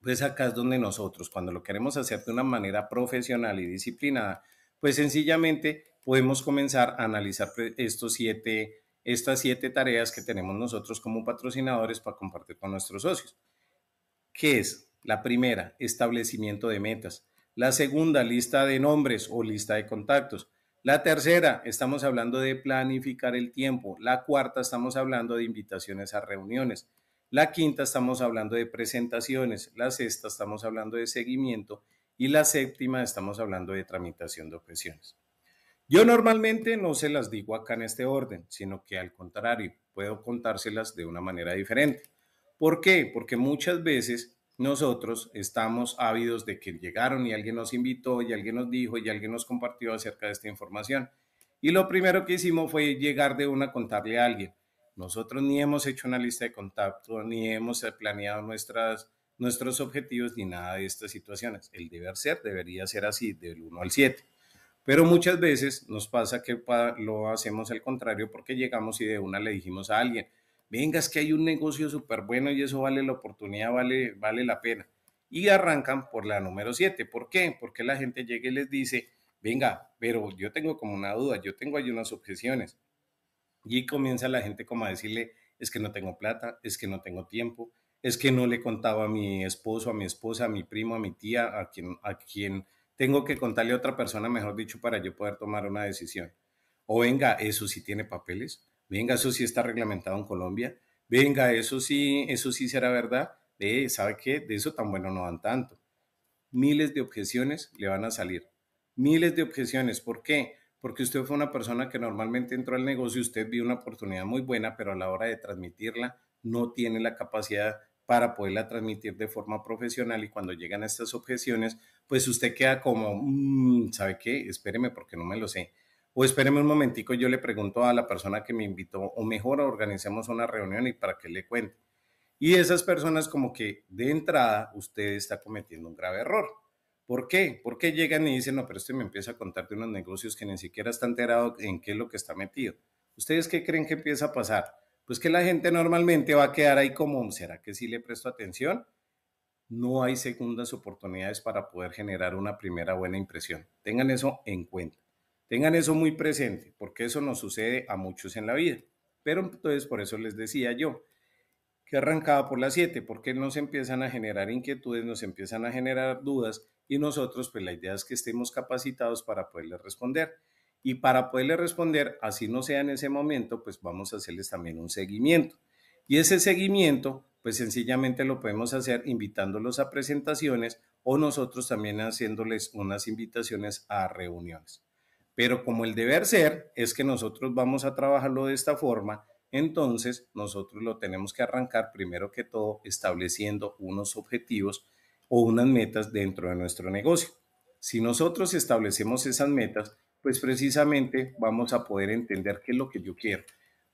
pues acá es donde nosotros, cuando lo queremos hacer de una manera profesional y disciplinada, pues sencillamente podemos comenzar a analizar estos siete, estas siete tareas que tenemos nosotros como patrocinadores para compartir con nuestros socios. ¿Qué es? La primera, establecimiento de metas. La segunda, lista de nombres o lista de contactos. La tercera, estamos hablando de planificar el tiempo. La cuarta, estamos hablando de invitaciones a reuniones. La quinta, estamos hablando de presentaciones. La sexta, estamos hablando de seguimiento. Y la séptima, estamos hablando de tramitación de objeciones. Yo normalmente no se las digo acá en este orden, sino que al contrario, puedo contárselas de una manera diferente. ¿Por qué? Porque muchas veces nosotros estamos ávidos de que llegaron y alguien nos invitó y alguien nos dijo y alguien nos compartió acerca de esta información. Y lo primero que hicimos fue llegar de una a contarle a alguien. Nosotros ni hemos hecho una lista de contacto, ni hemos planeado nuestras, nuestros objetivos, ni nada de estas situaciones. El deber ser debería ser así, del 1 al 7. Pero muchas veces nos pasa que lo hacemos al contrario porque llegamos y de una le dijimos a alguien, venga, es que hay un negocio súper bueno y eso vale la oportunidad, vale, vale la pena. Y arrancan por la número 7. ¿Por qué? Porque la gente llega y les dice, venga, pero yo tengo como una duda, yo tengo ahí unas objeciones. Y comienza la gente como a decirle, es que no tengo plata, es que no tengo tiempo, es que no le contaba a mi esposo, a mi esposa, a mi primo, a mi tía, a quien, a quien tengo que contarle a otra persona, mejor dicho, para yo poder tomar una decisión. O venga, eso sí tiene papeles, venga, eso sí está reglamentado en Colombia, venga, eso sí, eso sí será verdad, de, ¿sabe qué? De eso tan bueno no van tanto. Miles de objeciones le van a salir, miles de objeciones, ¿por qué? Porque usted fue una persona que normalmente entró al negocio, y usted vio una oportunidad muy buena, pero a la hora de transmitirla no tiene la capacidad para poderla transmitir de forma profesional y cuando llegan estas objeciones, pues usted queda como, mm, ¿sabe qué? Espéreme porque no me lo sé. O espéreme un momentico, yo le pregunto a la persona que me invitó, o mejor organicemos una reunión y para que le cuente. Y esas personas como que de entrada usted está cometiendo un grave error. ¿Por qué? Porque llegan y dicen, no, pero este me empieza a contarte unos negocios que ni siquiera está enterado en qué es lo que está metido. ¿Ustedes qué creen que empieza a pasar? Pues que la gente normalmente va a quedar ahí como, ¿será que sí le presto atención? No hay segundas oportunidades para poder generar una primera buena impresión. Tengan eso en cuenta. Tengan eso muy presente, porque eso nos sucede a muchos en la vida. Pero entonces por eso les decía yo que arrancaba por las 7, porque nos empiezan a generar inquietudes, nos empiezan a generar dudas y nosotros pues la idea es que estemos capacitados para poderles responder. Y para poderles responder, así no sea en ese momento, pues vamos a hacerles también un seguimiento. Y ese seguimiento pues sencillamente lo podemos hacer invitándolos a presentaciones o nosotros también haciéndoles unas invitaciones a reuniones. Pero como el deber ser es que nosotros vamos a trabajarlo de esta forma, entonces nosotros lo tenemos que arrancar primero que todo estableciendo unos objetivos o unas metas dentro de nuestro negocio. Si nosotros establecemos esas metas, pues precisamente vamos a poder entender qué es lo que yo quiero.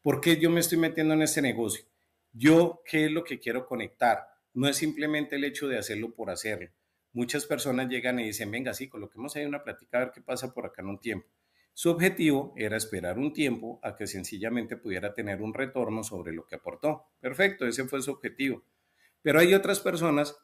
¿Por qué yo me estoy metiendo en este negocio? Yo, ¿qué es lo que quiero conectar? No es simplemente el hecho de hacerlo por hacerlo muchas personas llegan y dicen, venga, sí, coloquemos ahí una plática a ver qué pasa por acá en un tiempo. Su objetivo era esperar un tiempo a que sencillamente pudiera tener un retorno sobre lo que aportó. Perfecto, ese fue su objetivo. Pero hay otras personas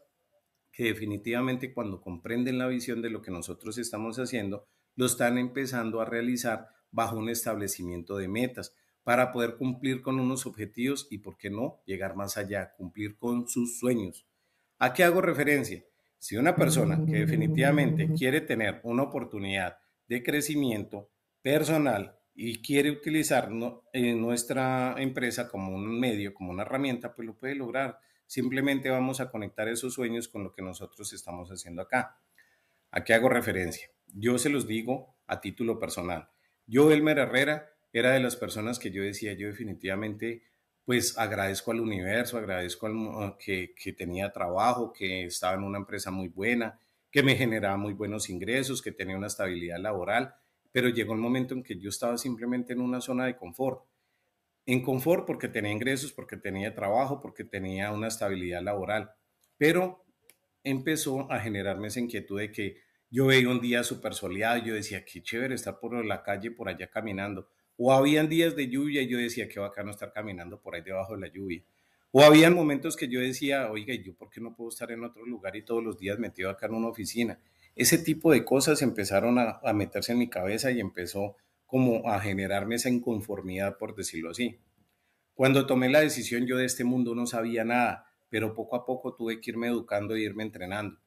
que definitivamente cuando comprenden la visión de lo que nosotros estamos haciendo, lo están empezando a realizar bajo un establecimiento de metas para poder cumplir con unos objetivos y, por qué no, llegar más allá, cumplir con sus sueños. ¿A qué hago referencia? Si una persona que definitivamente mm. quiere tener una oportunidad de crecimiento personal y quiere utilizar en eh, nuestra empresa como un medio, como una herramienta, pues lo puede lograr. Simplemente vamos a conectar esos sueños con lo que nosotros estamos haciendo acá. ¿A qué hago referencia? Yo se los digo a título personal. Yo, Elmer Herrera, era de las personas que yo decía, yo definitivamente pues agradezco al universo, agradezco al, que, que tenía trabajo, que estaba en una empresa muy buena, que me generaba muy buenos ingresos, que tenía una estabilidad laboral, pero llegó el momento en que yo estaba simplemente en una zona de confort. En confort porque tenía ingresos, porque tenía trabajo, porque tenía una estabilidad laboral, pero empezó a generarme esa inquietud de que yo veía un día súper soleado, yo decía, qué chévere estar por la calle, por allá caminando, o habían días de lluvia y yo decía, qué bacano estar caminando por ahí debajo de la lluvia. O habían momentos que yo decía, oiga, ¿y yo por qué no puedo estar en otro lugar y todos los días metido acá en una oficina? Ese tipo de cosas empezaron a, meterse en mi cabeza y empezó como a generarme esa inconformidad, por decirlo así. Cuando tomé la decisión yo de este mundo no sabía nada, pero poco a poco tuve que irme educando e irme entrenando.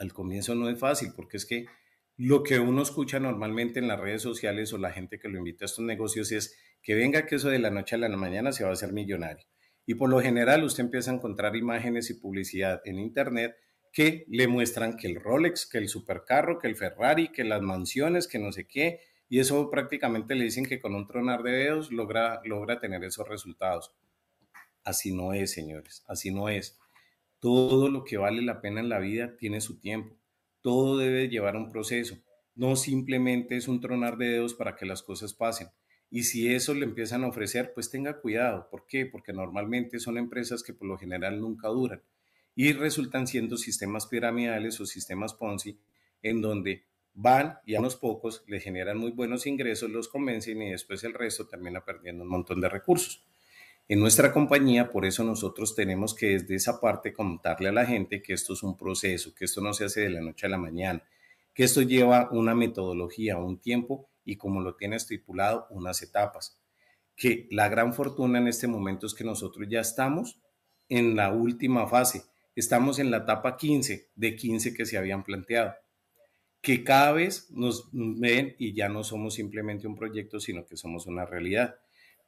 Al comienzo no es fácil porque es que lo que uno escucha normalmente en las redes sociales o la gente que lo invita a estos negocios es que venga que eso de la noche a la mañana se va a hacer millonario. Y por lo general usted empieza a encontrar imágenes y publicidad en Internet que le muestran que el Rolex, que el supercarro, que el Ferrari, que las mansiones, que no sé qué. Y eso prácticamente le dicen que con un tronar de dedos logra, logra tener esos resultados. Así no es, señores, así no es. Todo lo que vale la pena en la vida tiene su tiempo todo debe llevar a un proceso. No simplemente es un tronar de dedos para que las cosas pasen. Y si eso le empiezan a ofrecer, pues tenga cuidado. ¿Por qué? Porque normalmente son empresas que por lo general nunca duran y resultan siendo sistemas piramidales o sistemas Ponzi en donde van y a unos pocos le generan muy buenos ingresos, los convencen y después el resto termina perdiendo un montón de recursos en nuestra compañía, por eso nosotros tenemos que desde esa parte contarle a la gente que esto es un proceso, que esto no se hace de la noche a la mañana, que esto lleva una metodología, un tiempo y como lo tiene estipulado, unas etapas. Que la gran fortuna en este momento es que nosotros ya estamos en la última fase, estamos en la etapa 15 de 15 que se habían planteado que cada vez nos ven y ya no somos simplemente un proyecto, sino que somos una realidad.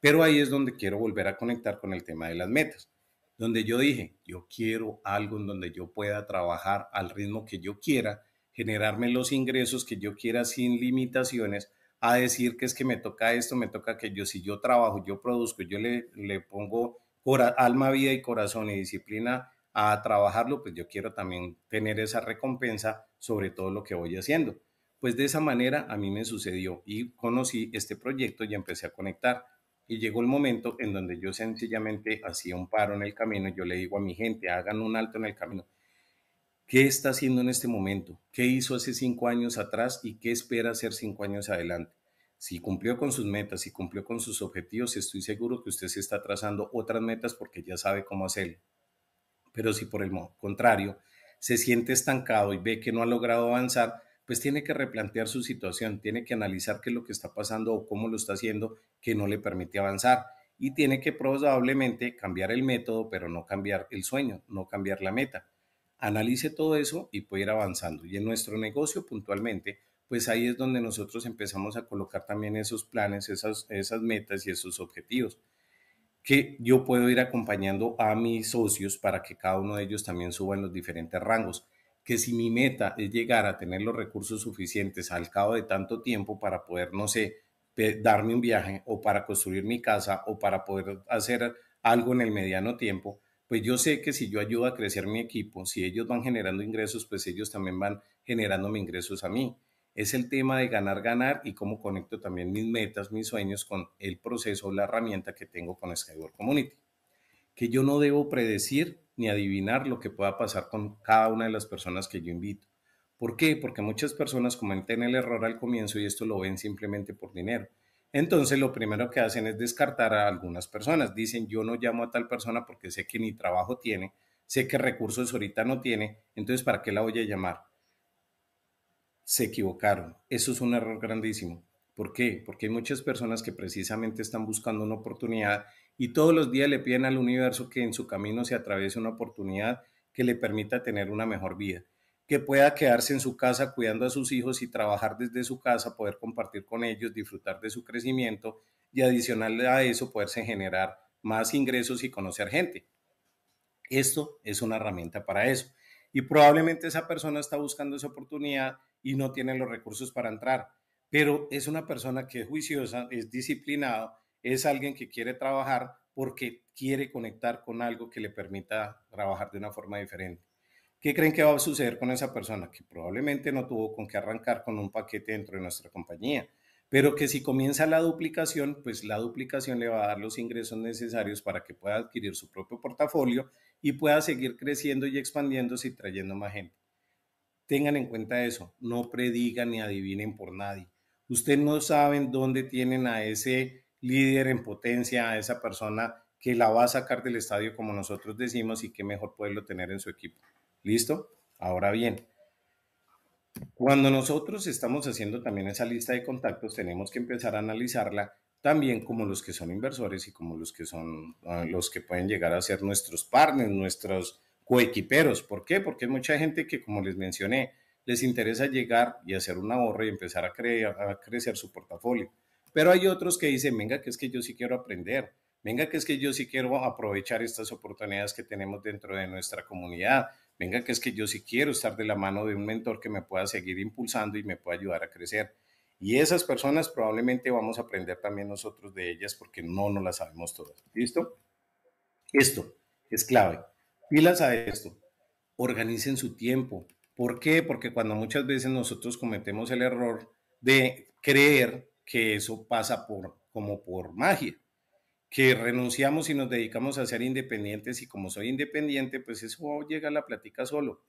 Pero ahí es donde quiero volver a conectar con el tema de las metas, donde yo dije, yo quiero algo en donde yo pueda trabajar al ritmo que yo quiera, generarme los ingresos que yo quiera sin limitaciones, a decir que es que me toca esto, me toca que yo, si yo trabajo, yo produzco, yo le, le pongo alma, vida y corazón y disciplina a trabajarlo, pues yo quiero también tener esa recompensa sobre todo lo que voy haciendo. Pues de esa manera a mí me sucedió y conocí este proyecto y empecé a conectar. Y llegó el momento en donde yo sencillamente hacía un paro en el camino y yo le digo a mi gente, hagan un alto en el camino. ¿Qué está haciendo en este momento? ¿Qué hizo hace cinco años atrás y qué espera hacer cinco años adelante? Si cumplió con sus metas, si cumplió con sus objetivos, estoy seguro que usted se está trazando otras metas porque ya sabe cómo hacerlo. Pero si por el contrario se siente estancado y ve que no ha logrado avanzar, pues tiene que replantear su situación, tiene que analizar qué es lo que está pasando o cómo lo está haciendo que no le permite avanzar y tiene que probablemente cambiar el método, pero no cambiar el sueño, no cambiar la meta. Analice todo eso y puede ir avanzando. Y en nuestro negocio puntualmente, pues ahí es donde nosotros empezamos a colocar también esos planes, esas, esas metas y esos objetivos que yo puedo ir acompañando a mis socios para que cada uno de ellos también suba en los diferentes rangos que si mi meta es llegar a tener los recursos suficientes al cabo de tanto tiempo para poder, no sé, darme un viaje o para construir mi casa o para poder hacer algo en el mediano tiempo, pues yo sé que si yo ayudo a crecer mi equipo, si ellos van generando ingresos, pues ellos también van generándome ingresos a mí. Es el tema de ganar, ganar y cómo conecto también mis metas, mis sueños con el proceso o la herramienta que tengo con Skyward Community. Que yo no debo predecir ni adivinar lo que pueda pasar con cada una de las personas que yo invito. ¿Por qué? Porque muchas personas cometen el error al comienzo y esto lo ven simplemente por dinero. Entonces lo primero que hacen es descartar a algunas personas. Dicen, yo no llamo a tal persona porque sé que ni trabajo tiene, sé que recursos ahorita no tiene, entonces ¿para qué la voy a llamar? Se equivocaron. Eso es un error grandísimo. ¿Por qué? Porque hay muchas personas que precisamente están buscando una oportunidad y todos los días le piden al universo que en su camino se atraviese una oportunidad que le permita tener una mejor vida, que pueda quedarse en su casa cuidando a sus hijos y trabajar desde su casa, poder compartir con ellos, disfrutar de su crecimiento y adicional a eso poderse generar más ingresos y conocer gente. Esto es una herramienta para eso. Y probablemente esa persona está buscando esa oportunidad y no tiene los recursos para entrar, pero es una persona que es juiciosa, es disciplinada es alguien que quiere trabajar porque quiere conectar con algo que le permita trabajar de una forma diferente. ¿Qué creen que va a suceder con esa persona? Que probablemente no tuvo con qué arrancar con un paquete dentro de nuestra compañía, pero que si comienza la duplicación, pues la duplicación le va a dar los ingresos necesarios para que pueda adquirir su propio portafolio y pueda seguir creciendo y expandiéndose y trayendo más gente. Tengan en cuenta eso, no predigan ni adivinen por nadie. Ustedes no saben dónde tienen a ese líder en potencia, a esa persona que la va a sacar del estadio como nosotros decimos y qué mejor poderlo tener en su equipo. ¿Listo? Ahora bien, cuando nosotros estamos haciendo también esa lista de contactos, tenemos que empezar a analizarla también como los que son inversores y como los que son ah, los que pueden llegar a ser nuestros partners, nuestros coequiperos. ¿Por qué? Porque hay mucha gente que, como les mencioné, les interesa llegar y hacer un ahorro y empezar a, a crecer su portafolio. Pero hay otros que dicen, venga, que es que yo sí quiero aprender, venga, que es que yo sí quiero aprovechar estas oportunidades que tenemos dentro de nuestra comunidad, venga, que es que yo sí quiero estar de la mano de un mentor que me pueda seguir impulsando y me pueda ayudar a crecer. Y esas personas probablemente vamos a aprender también nosotros de ellas porque no no las sabemos todas. ¿Listo? Esto es clave. Pilas a esto. Organicen su tiempo. ¿Por qué? Porque cuando muchas veces nosotros cometemos el error de creer que eso pasa por, como por magia, que renunciamos y nos dedicamos a ser independientes y como soy independiente, pues eso llega a la plática solo.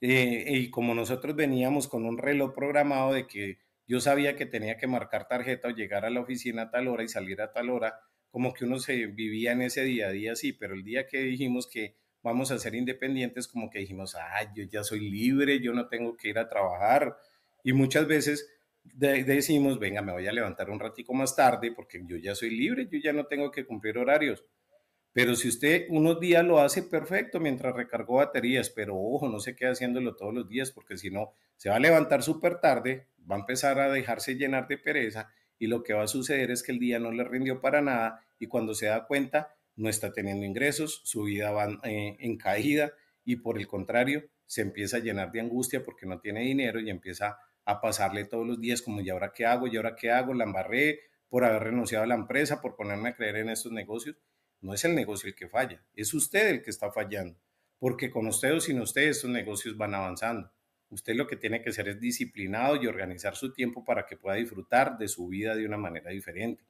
Eh, y como nosotros veníamos con un reloj programado de que yo sabía que tenía que marcar tarjeta o llegar a la oficina a tal hora y salir a tal hora, como que uno se vivía en ese día a día así, pero el día que dijimos que vamos a ser independientes, como que dijimos, ah, yo ya soy libre, yo no tengo que ir a trabajar. Y muchas veces decimos, venga, me voy a levantar un ratico más tarde porque yo ya soy libre, yo ya no tengo que cumplir horarios. Pero si usted unos días lo hace perfecto mientras recargó baterías, pero ojo, no se quede haciéndolo todos los días porque si no, se va a levantar súper tarde, va a empezar a dejarse llenar de pereza y lo que va a suceder es que el día no le rindió para nada y cuando se da cuenta no está teniendo ingresos, su vida va eh, en caída y por el contrario se empieza a llenar de angustia porque no tiene dinero y empieza a pasarle todos los días como, ¿y ahora qué hago? ¿Y ahora qué hago? La embarré por haber renunciado a la empresa, por ponerme a creer en estos negocios. No es el negocio el que falla, es usted el que está fallando, porque con usted o sin usted estos negocios van avanzando. Usted lo que tiene que hacer es disciplinado y organizar su tiempo para que pueda disfrutar de su vida de una manera diferente.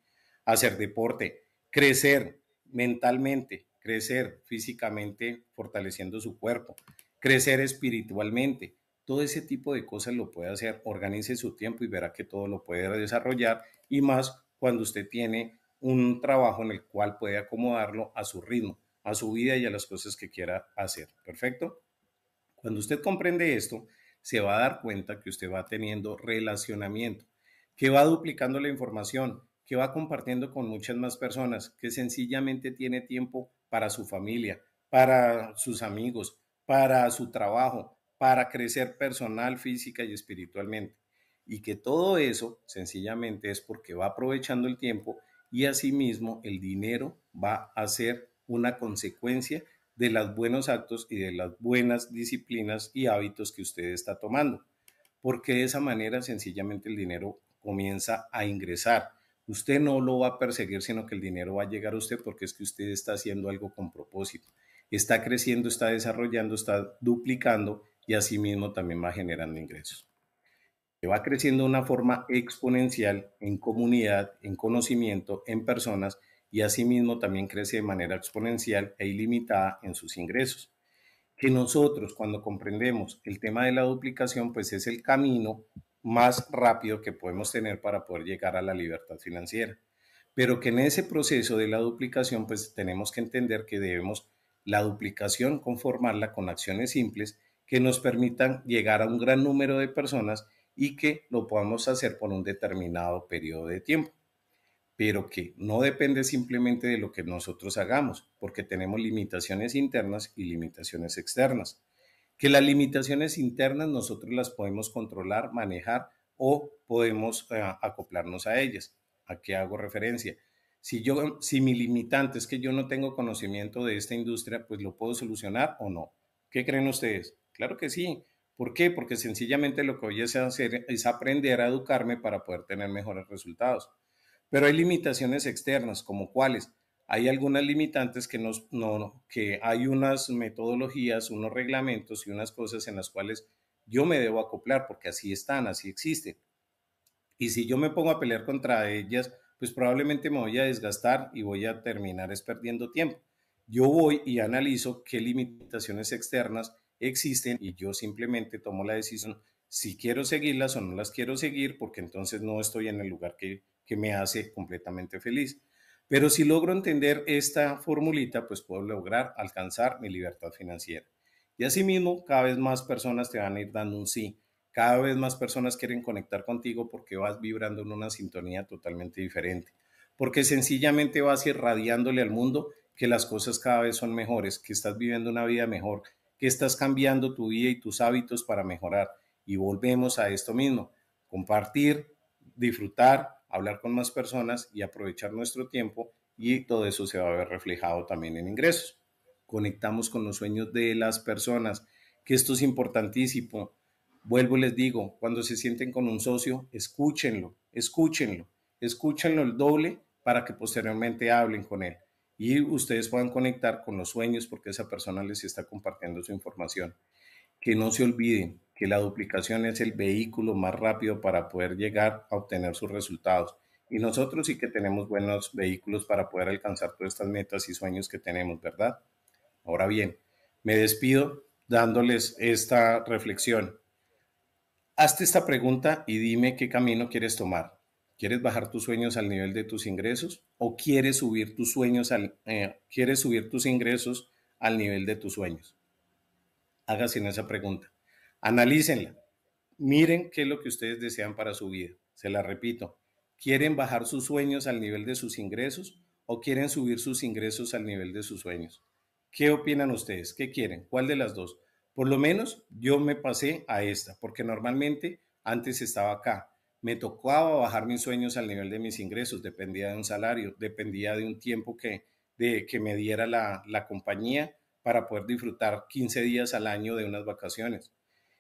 Hacer deporte, crecer mentalmente, crecer físicamente, fortaleciendo su cuerpo, crecer espiritualmente, todo ese tipo de cosas lo puede hacer, organice su tiempo y verá que todo lo puede desarrollar y más cuando usted tiene un trabajo en el cual puede acomodarlo a su ritmo, a su vida y a las cosas que quiera hacer. ¿Perfecto? Cuando usted comprende esto, se va a dar cuenta que usted va teniendo relacionamiento, que va duplicando la información, que va compartiendo con muchas más personas, que sencillamente tiene tiempo para su familia, para sus amigos, para su trabajo, para crecer personal, física y espiritualmente. Y que todo eso sencillamente es porque va aprovechando el tiempo y asimismo el dinero va a ser una consecuencia de los buenos actos y de las buenas disciplinas y hábitos que usted está tomando. Porque de esa manera sencillamente el dinero comienza a ingresar. Usted no lo va a perseguir, sino que el dinero va a llegar a usted porque es que usted está haciendo algo con propósito. Está creciendo, está desarrollando, está duplicando y asimismo también va generando ingresos. va creciendo de una forma exponencial en comunidad, en conocimiento, en personas y asimismo también crece de manera exponencial e ilimitada en sus ingresos. Que nosotros cuando comprendemos el tema de la duplicación, pues es el camino más rápido que podemos tener para poder llegar a la libertad financiera. Pero que en ese proceso de la duplicación, pues tenemos que entender que debemos la duplicación conformarla con acciones simples que nos permitan llegar a un gran número de personas y que lo podamos hacer por un determinado periodo de tiempo, pero que no depende simplemente de lo que nosotros hagamos, porque tenemos limitaciones internas y limitaciones externas, que las limitaciones internas nosotros las podemos controlar, manejar o podemos eh, acoplarnos a ellas. ¿A qué hago referencia? Si, yo, si mi limitante es que yo no tengo conocimiento de esta industria, pues lo puedo solucionar o no. ¿Qué creen ustedes? Claro que sí. ¿Por qué? Porque sencillamente lo que voy a hacer es aprender a educarme para poder tener mejores resultados. Pero hay limitaciones externas, como cuáles. Hay algunas limitantes que no, que hay unas metodologías, unos reglamentos y unas cosas en las cuales yo me debo acoplar, porque así están, así existen. Y si yo me pongo a pelear contra ellas, pues probablemente me voy a desgastar y voy a terminar es perdiendo tiempo. Yo voy y analizo qué limitaciones externas existen y yo simplemente tomo la decisión si quiero seguirlas o no las quiero seguir, porque entonces no estoy en el lugar que, me hace completamente feliz. Pero si logro entender esta formulita, pues puedo lograr alcanzar mi libertad financiera. Y asimismo, cada vez más personas te van a ir dando un sí. Cada vez más personas quieren conectar contigo porque vas vibrando en una sintonía totalmente diferente. Porque sencillamente vas irradiándole al mundo que las cosas cada vez son mejores, que estás viviendo una vida mejor, que estás cambiando tu vida y tus hábitos para mejorar. Y volvemos a esto mismo, compartir, disfrutar, hablar con más personas y aprovechar nuestro tiempo y todo eso se va a ver reflejado también en ingresos. Conectamos con los sueños de las personas, que esto es importantísimo. Vuelvo y les digo, cuando se sienten con un socio, escúchenlo, escúchenlo, escúchenlo el doble para que posteriormente hablen con él y ustedes puedan conectar con los sueños porque esa persona les está compartiendo su información. Que no se olviden que la duplicación es el vehículo más rápido para poder llegar a obtener sus resultados. Y nosotros sí que tenemos buenos vehículos para poder alcanzar todas estas metas y sueños que tenemos, ¿verdad? Ahora bien, me despido dándoles esta reflexión. Hazte esta pregunta y dime qué camino quieres tomar. ¿Quieres bajar tus sueños al nivel de tus ingresos o quieres subir tus sueños al, eh, quieres subir tus ingresos al nivel de tus sueños? Hágase en esa pregunta. Analícenla. Miren qué es lo que ustedes desean para su vida. Se la repito. ¿Quieren bajar sus sueños al nivel de sus ingresos o quieren subir sus ingresos al nivel de sus sueños? ¿Qué opinan ustedes? ¿Qué quieren? ¿Cuál de las dos? Por lo menos yo me pasé a esta, porque normalmente antes estaba acá, me tocaba bajar mis sueños al nivel de mis ingresos, dependía de un salario, dependía de un tiempo que, de, que me diera la, la compañía para poder disfrutar 15 días al año de unas vacaciones.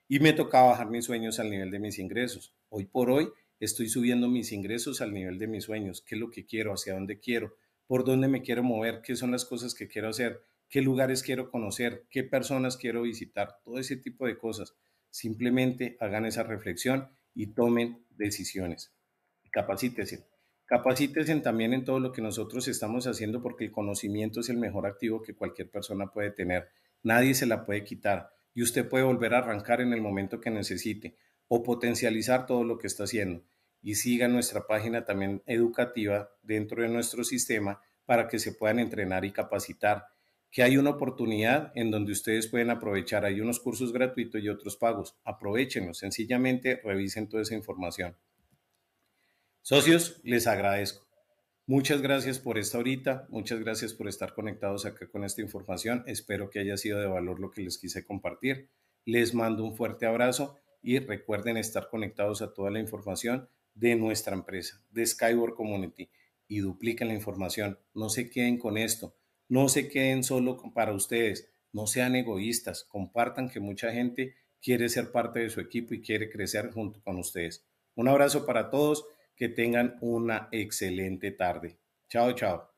Y me tocaba bajar mis sueños al nivel de mis ingresos. Hoy por hoy estoy subiendo mis ingresos al nivel de mis sueños, qué es lo que quiero, hacia dónde quiero, por dónde me quiero mover, qué son las cosas que quiero hacer, qué lugares quiero conocer, qué personas quiero visitar, todo ese tipo de cosas. Simplemente hagan esa reflexión y tomen decisiones. Capacítese. Capacítese también en todo lo que nosotros estamos haciendo porque el conocimiento es el mejor activo que cualquier persona puede tener. Nadie se la puede quitar y usted puede volver a arrancar en el momento que necesite o potencializar todo lo que está haciendo. Y siga nuestra página también educativa dentro de nuestro sistema para que se puedan entrenar y capacitar que hay una oportunidad en donde ustedes pueden aprovechar. Hay unos cursos gratuitos y otros pagos. Aprovechenlos, sencillamente revisen toda esa información. Socios, les agradezco. Muchas gracias por esta ahorita muchas gracias por estar conectados acá con esta información. Espero que haya sido de valor lo que les quise compartir. Les mando un fuerte abrazo y recuerden estar conectados a toda la información de nuestra empresa, de Skyward Community, y dupliquen la información. No se queden con esto no se queden solo para ustedes, no sean egoístas, compartan que mucha gente quiere ser parte de su equipo y quiere crecer junto con ustedes. Un abrazo para todos, que tengan una excelente tarde. Chao, chao.